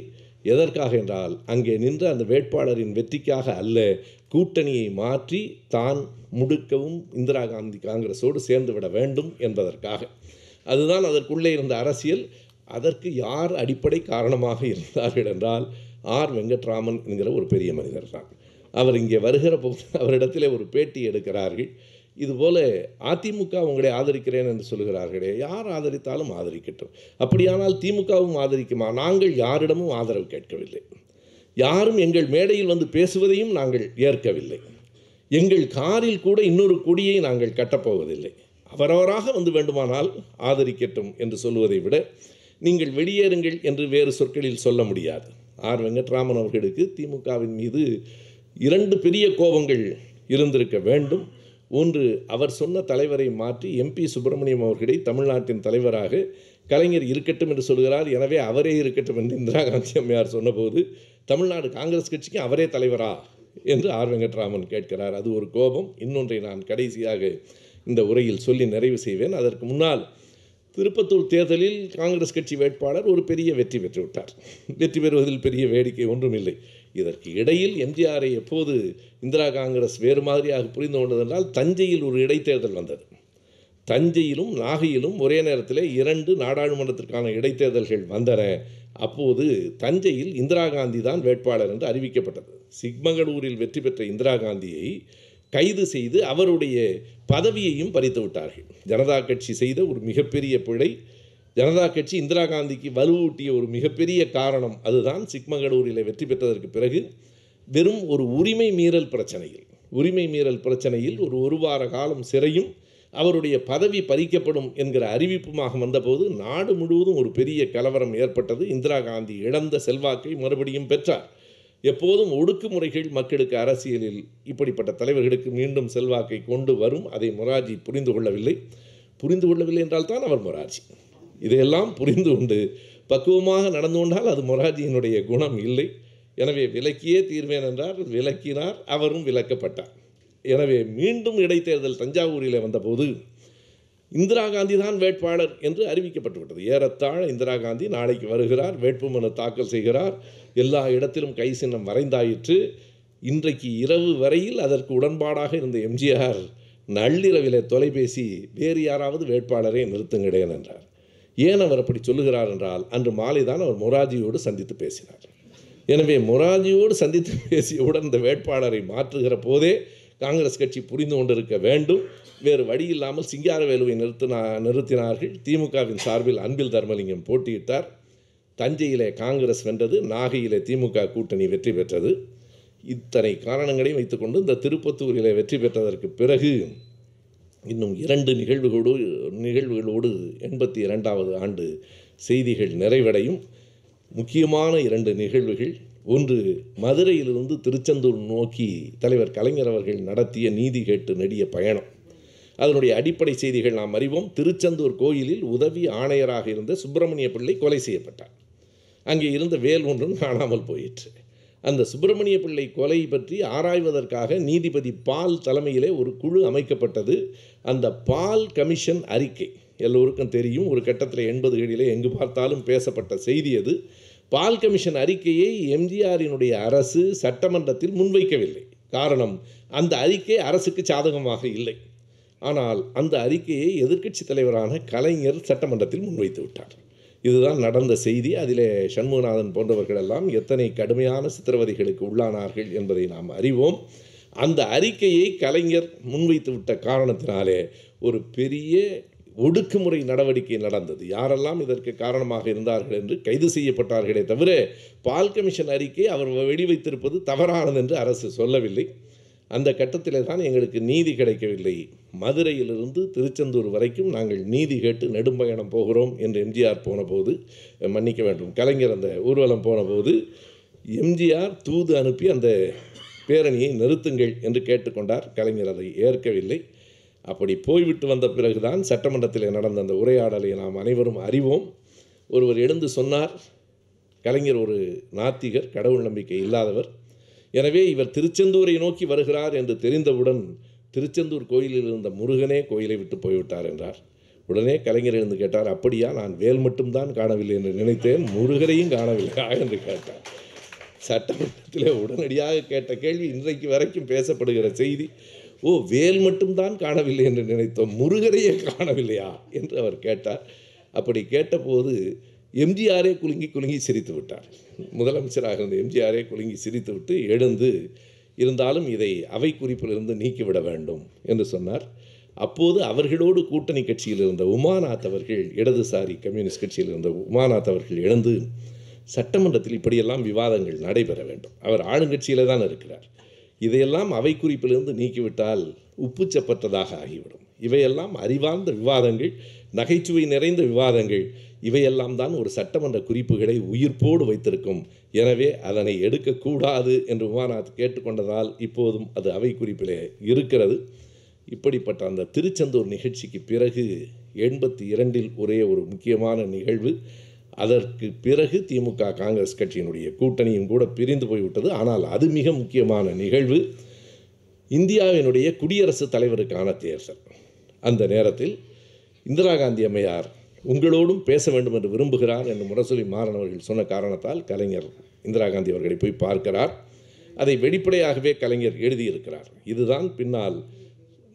எதற்காக என்றால் அங்கே நின்ற அந்த வேட்பாளரின் வெற்றிக்காக அல்ல கூட்டணியை மாற்றி தான் முடுக்கவும் இந்திரா காந்தி காங்கிரஸோடு சேர்ந்து விட வேண்டும் என்பதற்காக அதுதான் அதற்குள்ளே இருந்த அரசியல் அதற்கு யார் அடிப்படை காரணமாக இருந்தார்கள் என்றால் ஆர் வெங்கட்ராமன் என்கிற ஒரு பெரிய மனிதர் தான் அவர் இங்கே வருகிற போது <laughs> அவரிடத்தில் ஒரு பேட்டி எடுக்கிறார்கள் இதுபோல் அதிமுக உங்களை ஆதரிக்கிறேன் என்று சொல்கிறார்களே யார் ஆதரித்தாலும் ஆதரிக்கட்டும் அப்படியானால் திமுகவும் ஆதரிக்குமா நாங்கள் யாரிடமும் ஆதரவு கேட்கவில்லை யாரும் எங்கள் மேடையில் வந்து பேசுவதையும் நாங்கள் ஏற்கவில்லை எங்கள் காரில் கூட இன்னொரு கொடியை நாங்கள் கட்டப்போவதில்லை அவரவராக வந்து வேண்டுமானால் ஆதரிக்கட்டும் என்று சொல்வதை விட நீங்கள் வெளியேறுங்கள் என்று வேறு சொற்களில் சொல்ல முடியாது ஆர் வெங்கட்ராமன் அவர்களுக்கு திமுகவின் மீது இரண்டு பெரிய கோபங்கள் இருந்திருக்க வேண்டும் ஒன்று அவர் சொன்ன தலைவரை மாற்றி எம்பி சுப்பிரமணியம் அவர்களை தமிழ்நாட்டின் தலைவராக கலைஞர் இருக்கட்டும் என்று சொல்கிறார் எனவே அவரே இருக்கட்டும் என்று இந்திரா காந்தி அம்மையார் சொன்னபோது தமிழ்நாடு காங்கிரஸ் கட்சிக்கு அவரே தலைவரா என்று ஆர் வெங்கட்ராமன் கேட்கிறார் அது ஒரு கோபம் இன்னொன்றை நான் கடைசியாக இந்த உரையில் சொல்லி நிறைவு செய்வேன் அதற்கு முன்னால் திருப்பத்தூர் தேர்தலில் காங்கிரஸ் கட்சி வேட்பாளர் ஒரு பெரிய வெற்றி பெற்றுவிட்டார் வெற்றி பெறுவதில் பெரிய வேடிக்கை ஒன்றும் இல்லை இதற்கு இடையில் எம்ஜிஆரை எப்போது இந்திரா காங்கிரஸ் வேறு மாதிரியாக புரிந்து கொண்டதென்றால் தஞ்சையில் ஒரு இடைத்தேர்தல் வந்தது தஞ்சையிலும் நாகையிலும் ஒரே நேரத்தில் இரண்டு நாடாளுமன்றத்திற்கான இடைத்தேர்தல்கள் வந்தன அப்போது தஞ்சையில் இந்திரா காந்தி தான் வேட்பாளர் என்று அறிவிக்கப்பட்டது சிக்மங்களூரில் வெற்றி பெற்ற இந்திரா காந்தியை கைது செய்து அவருடைய பதவியையும் பறித்து விட்டார்கள் ஜனதா கட்சி செய்த ஒரு மிகப்பெரிய பிழை ஜனதா கட்சி இந்திரா காந்திக்கு வலுவூட்டிய ஒரு மிகப்பெரிய காரணம் அதுதான் சிக்மகளூரில் வெற்றி பெற்றதற்கு பிறகு வெறும் ஒரு உரிமை மீறல் பிரச்சனையில் உரிமை மீறல் பிரச்சனையில் ஒரு ஒரு வார காலம் சிறையும் அவருடைய பதவி பறிக்கப்படும் என்கிற அறிவிப்புமாக வந்தபோது நாடு முழுவதும் ஒரு பெரிய கலவரம் ஏற்பட்டது இந்திரா காந்தி இழந்த செல்வாக்கை மறுபடியும் பெற்றார் எப்போதும் ஒடுக்குமுறைகள் மக்களுக்கு அரசியலில் இப்படிப்பட்ட தலைவர்களுக்கு மீண்டும் செல்வாக்கை கொண்டு வரும் அதை மொராஜி புரிந்து கொள்ளவில்லை புரிந்து கொள்ளவில்லை என்றால் தான் அவர் மொராஜி இதையெல்லாம் புரிந்து கொண்டு பக்குவமாக நடந்து கொண்டால் அது மொராஜியினுடைய குணம் இல்லை எனவே விலக்கியே தீர்வேன் என்றார் விலக்கினார் அவரும் விலக்கப்பட்டார் எனவே மீண்டும் இடைத்தேர்தல் தஞ்சாவூரில் வந்தபோது இந்திரா காந்தி தான் வேட்பாளர் என்று அறிவிக்கப்பட்டுவிட்டது ஏறத்தாழ இந்திரா காந்தி நாளைக்கு வருகிறார் வேட்புமனு தாக்கல் செய்கிறார் எல்லா இடத்திலும் கை சின்னம் மறைந்தாயிற்று இன்றைக்கு இரவு வரையில் அதற்கு உடன்பாடாக இருந்த எம்ஜிஆர் நள்ளிரவில் தொலைபேசி வேறு யாராவது வேட்பாளரை நிறுத்துங்கிடேன் என்றார் ஏன் அவர் அப்படி சொல்லுகிறார் என்றால் அன்று மாலை தான் அவர் மொராஜியோடு சந்தித்து பேசினார் எனவே மொராஜியோடு சந்தித்து பேசியவுடன் இந்த வேட்பாளரை மாற்றுகிற போதே காங்கிரஸ் கட்சி புரிந்து கொண்டிருக்க வேண்டும் வேறு வழி இல்லாமல் சிங்காரவேலுவை நிறுத்தினா நிறுத்தினார்கள் திமுகவின் சார்பில் அன்பில் தர்மலிங்கம் போட்டியிட்டார் தஞ்சையிலே காங்கிரஸ் வென்றது நாகையிலே திமுக கூட்டணி வெற்றி பெற்றது இத்தனை காரணங்களையும் வைத்துக்கொண்டு இந்த திருப்பத்தூரிலே வெற்றி பெற்றதற்கு பிறகு இன்னும் இரண்டு நிகழ்வுகளோடு நிகழ்வுகளோடு எண்பத்தி இரண்டாவது ஆண்டு செய்திகள் நிறைவடையும் முக்கியமான இரண்டு நிகழ்வுகள் ஒன்று மதுரையிலிருந்து திருச்செந்தூர் நோக்கி தலைவர் கலைஞர் அவர்கள் நடத்திய நீதி கேட்டு நெடிய பயணம் அதனுடைய அடிப்படை செய்திகள் நாம் அறிவோம் திருச்செந்தூர் கோயிலில் உதவி ஆணையராக இருந்த சுப்பிரமணிய பிள்ளை கொலை செய்யப்பட்டார் அங்கே இருந்த வேல் ஒன்றும் காணாமல் போயிற்று அந்த சுப்பிரமணிய பிள்ளை கொலை பற்றி ஆராய்வதற்காக நீதிபதி பால் தலைமையிலே ஒரு குழு அமைக்கப்பட்டது அந்த பால் கமிஷன் அறிக்கை எல்லோருக்கும் தெரியும் ஒரு கட்டத்தில் எண்பதுகளிலே எங்கு பார்த்தாலும் பேசப்பட்ட செய்தி அது பால் கமிஷன் அறிக்கையை எம்ஜிஆரினுடைய அரசு சட்டமன்றத்தில் முன்வைக்கவில்லை காரணம் அந்த அறிக்கை அரசுக்கு சாதகமாக இல்லை ஆனால் அந்த அறிக்கையை எதிர்க்கட்சி தலைவரான கலைஞர் சட்டமன்றத்தில் முன்வைத்து விட்டார் இதுதான் நடந்த செய்தி அதிலே சண்முகநாதன் போன்றவர்கள் எல்லாம் எத்தனை கடுமையான சித்திரவதைகளுக்கு உள்ளானார்கள் என்பதை நாம் அறிவோம் அந்த அறிக்கையை கலைஞர் முன்வைத்து விட்ட காரணத்தினாலே ஒரு பெரிய ஒடுக்குமுறை நடவடிக்கை நடந்தது யாரெல்லாம் இதற்கு காரணமாக இருந்தார்கள் என்று கைது செய்யப்பட்டார்களே தவிர பால் கமிஷன் அறிக்கை அவர் வைத்திருப்பது தவறானது என்று அரசு சொல்லவில்லை அந்த கட்டத்தில் தான் எங்களுக்கு நீதி கிடைக்கவில்லை மதுரையிலிருந்து திருச்செந்தூர் வரைக்கும் நாங்கள் நீதி கேட்டு நெடும்பயணம் போகிறோம் என்று எம்ஜிஆர் போனபோது மன்னிக்க வேண்டும் கலைஞர் அந்த ஊர்வலம் போனபோது எம்ஜிஆர் தூது அனுப்பி அந்த பேரணியை நிறுத்துங்கள் என்று கேட்டுக்கொண்டார் கலைஞர் அதை ஏற்கவில்லை அப்படி போய்விட்டு வந்த பிறகுதான் சட்டமன்றத்தில் நடந்த அந்த உரையாடலை நாம் அனைவரும் அறிவோம் ஒருவர் எழுந்து சொன்னார் கலைஞர் ஒரு நாத்திகர் கடவுள் நம்பிக்கை இல்லாதவர் எனவே இவர் திருச்செந்தூரை நோக்கி வருகிறார் என்று தெரிந்தவுடன் திருச்செந்தூர் கோயிலில் இருந்த முருகனே கோயிலை விட்டு போய்விட்டார் என்றார் உடனே கலைஞர் எழுந்து கேட்டார் அப்படியா நான் வேல் மட்டும்தான் காணவில்லை என்று நினைத்தேன் முருகரையும் காணவில்லையா என்று கேட்டார் சட்டமன்றத்தில் உடனடியாக கேட்ட கேள்வி இன்றைக்கு வரைக்கும் பேசப்படுகிற செய்தி ஓ வேல் மட்டும்தான் காணவில்லை என்று நினைத்தோம் முருகரையே காணவில்லையா என்று அவர் கேட்டார் அப்படி கேட்டபோது எம்ஜிஆரே குலுங்கி குலுங்கி சிரித்து விட்டார் முதலமைச்சராக இருந்த எம்ஜிஆரே குலுங்கி சிரித்து விட்டு எழுந்து இருந்தாலும் இதை அவை குறிப்பிலிருந்து நீக்கிவிட வேண்டும் என்று சொன்னார் அப்போது அவர்களோடு கூட்டணி கட்சியில் இருந்த உமாநாத் அவர்கள் இடதுசாரி கம்யூனிஸ்ட் கட்சியில் இருந்த உமாநாத் அவர்கள் எழுந்து சட்டமன்றத்தில் இப்படியெல்லாம் விவாதங்கள் நடைபெற வேண்டும் அவர் ஆளுங்கட்சியில் தான் இருக்கிறார் இதையெல்லாம் அவை குறிப்பிலிருந்து நீக்கிவிட்டால் உப்புச்சப்பட்டதாக ஆகிவிடும் இவையெல்லாம் அறிவார்ந்த விவாதங்கள் நகைச்சுவை நிறைந்த விவாதங்கள் இவையெல்லாம் தான் ஒரு சட்டமன்ற குறிப்புகளை உயிர்ப்போடு வைத்திருக்கும் எனவே அதனை எடுக்கக்கூடாது என்று உமாநாத் கேட்டுக்கொண்டதால் இப்போதும் அது அவை குறிப்பிலே இருக்கிறது இப்படிப்பட்ட அந்த திருச்செந்தூர் நிகழ்ச்சிக்கு பிறகு எண்பத்தி இரண்டில் ஒரே ஒரு முக்கியமான நிகழ்வு அதற்கு பிறகு திமுக காங்கிரஸ் கட்சியினுடைய கூட்டணியும் கூட பிரிந்து போய்விட்டது ஆனால் அது மிக முக்கியமான நிகழ்வு இந்தியாவினுடைய குடியரசுத் தலைவருக்கான தேர்தல் அந்த நேரத்தில் இந்திரா காந்தி அம்மையார் உங்களோடும் பேச வேண்டும் என்று விரும்புகிறார் என்று முரசொலி மாறன் அவர்கள் சொன்ன காரணத்தால் கலைஞர் இந்திரா காந்தி அவர்களை போய் பார்க்கிறார் அதை வெளிப்படையாகவே கலைஞர் எழுதியிருக்கிறார் இதுதான் பின்னால்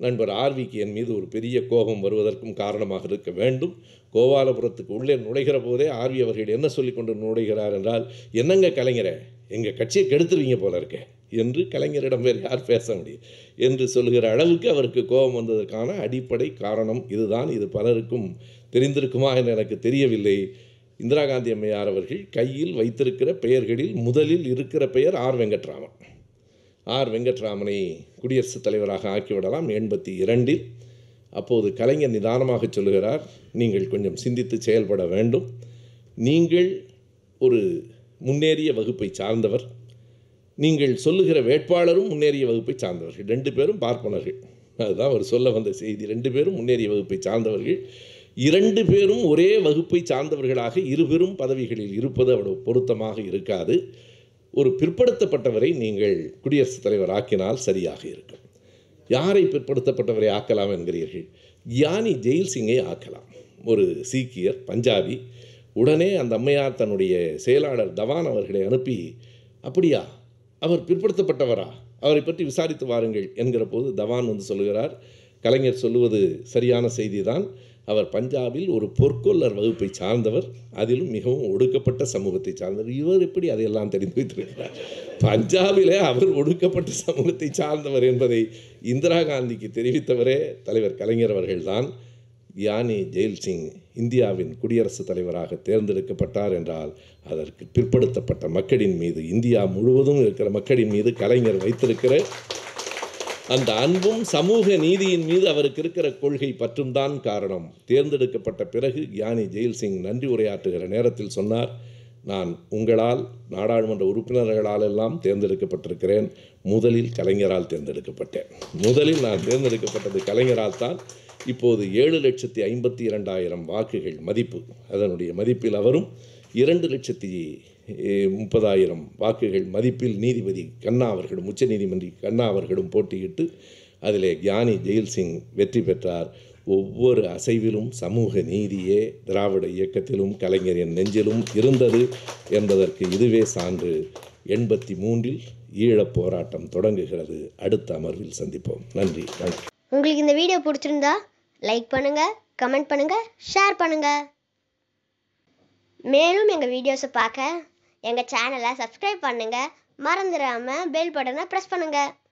நண்பர் ஆர்விக்கு என் மீது ஒரு பெரிய கோபம் வருவதற்கும் காரணமாக இருக்க வேண்டும் கோபாலபுரத்துக்கு உள்ளே நுழைகிற போதே ஆர்வி அவர்கள் என்ன சொல்லிக்கொண்டு நுழைகிறார் என்றால் என்னங்க கலைஞரே எங்கள் கட்சியை கெடுத்துருவீங்க போல இருக்கேன் என்று கலைஞரிடம் வேறு யார் பேச முடியும் என்று சொல்கிற அளவுக்கு அவருக்கு கோபம் வந்ததற்கான அடிப்படை காரணம் இதுதான் இது பலருக்கும் தெரிந்திருக்குமா என்று எனக்கு தெரியவில்லை இந்திரா காந்தி அம்மையார் அவர்கள் கையில் வைத்திருக்கிற பெயர்களில் முதலில் இருக்கிற பெயர் ஆர் வெங்கட்ராமன் ஆர் வெங்கட்ராமனை குடியரசுத் தலைவராக ஆக்கிவிடலாம் எண்பத்தி இரண்டில் அப்போது கலைஞர் நிதானமாக சொல்கிறார் நீங்கள் கொஞ்சம் சிந்தித்து செயல்பட வேண்டும் நீங்கள் ஒரு முன்னேறிய வகுப்பை சார்ந்தவர் நீங்கள் சொல்லுகிற வேட்பாளரும் முன்னேறிய வகுப்பை சார்ந்தவர்கள் ரெண்டு பேரும் பார்ப்பனர்கள் அதுதான் அவர் சொல்ல வந்த செய்தி ரெண்டு பேரும் முன்னேறிய வகுப்பை சார்ந்தவர்கள் இரண்டு பேரும் ஒரே வகுப்பை சார்ந்தவர்களாக இருபெரும் பதவிகளில் இருப்பது அவ்வளவு பொருத்தமாக இருக்காது ஒரு பிற்படுத்தப்பட்டவரை நீங்கள் குடியரசுத் தலைவர் ஆக்கினால் சரியாக இருக்கும் யாரை பிற்படுத்தப்பட்டவரை ஆக்கலாம் என்கிறீர்கள் கியானி ஜெயில் சிங்கை ஆக்கலாம் ஒரு சீக்கியர் பஞ்சாபி உடனே அந்த அம்மையார் தன்னுடைய செயலாளர் தவான் அவர்களை அனுப்பி அப்படியா அவர் பிற்படுத்தப்பட்டவரா அவரை பற்றி விசாரித்து வாருங்கள் என்கிற போது தவான் வந்து சொல்லுகிறார் கலைஞர் சொல்லுவது சரியான செய்திதான் அவர் பஞ்சாபில் ஒரு பொற்கொள்ளர் வகுப்பை சார்ந்தவர் அதிலும் மிகவும் ஒடுக்கப்பட்ட சமூகத்தை சார்ந்தவர் இவர் எப்படி அதையெல்லாம் தெரிந்து வைத்திருக்கிறார் பஞ்சாபிலே அவர் ஒடுக்கப்பட்ட சமூகத்தை சார்ந்தவர் என்பதை இந்திரா காந்திக்கு தெரிவித்தவரே தலைவர் கலைஞர் அவர்கள்தான் யானி ஜெயில் சிங் இந்தியாவின் குடியரசுத் தலைவராக தேர்ந்தெடுக்கப்பட்டார் என்றால் அதற்கு பிற்படுத்தப்பட்ட மக்களின் மீது இந்தியா முழுவதும் இருக்கிற மக்களின் மீது கலைஞர் வைத்திருக்கிற அந்த அன்பும் சமூக நீதியின் மீது அவருக்கு இருக்கிற கொள்கை பற்றும் தான் காரணம் தேர்ந்தெடுக்கப்பட்ட பிறகு யானி ஜெயில் சிங் நன்றி உரையாற்றுகிற நேரத்தில் சொன்னார் நான் உங்களால் நாடாளுமன்ற உறுப்பினர்களால் எல்லாம் தேர்ந்தெடுக்கப்பட்டிருக்கிறேன் முதலில் கலைஞரால் தேர்ந்தெடுக்கப்பட்டேன் முதலில் நான் தேர்ந்தெடுக்கப்பட்டது கலைஞரால் தான் இப்போது ஏழு லட்சத்தி ஐம்பத்தி இரண்டாயிரம் வாக்குகள் மதிப்பு அதனுடைய மதிப்பில் அவரும் இரண்டு லட்சத்தி முப்பதாயிரம் வாக்குகள் மதிப்பில் நீதிபதி கண்ணா அவர்களும் உச்ச நீதிமன்ற கண்ணா அவர்களும் போட்டியிட்டு அதிலே கியானி ஜெயில் சிங் வெற்றி பெற்றார் ஒவ்வொரு அசைவிலும் சமூக நீதியே திராவிட இயக்கத்திலும் கலைஞரின் நெஞ்சிலும் இருந்தது என்பதற்கு இதுவே சான்று எண்பத்தி மூன்றில் ஈழப் போராட்டம் தொடங்குகிறது அடுத்த அமர்வில் சந்திப்போம் நன்றி உங்களுக்கு இந்த வீடியோ பிடிச்சிருந்தா லைக் பண்ணுங்கள் கமெண்ட் பண்ணுங்கள் ஷேர் பண்ணுங்கள் மேலும் எங்கள் வீடியோஸை பார்க்க எங்கள் சேனலை சப்ஸ்கிரைப் பண்ணுங்கள் மறந்துடாமல் பெல் பட்டனை ப்ரெஸ் பண்ணுங்கள்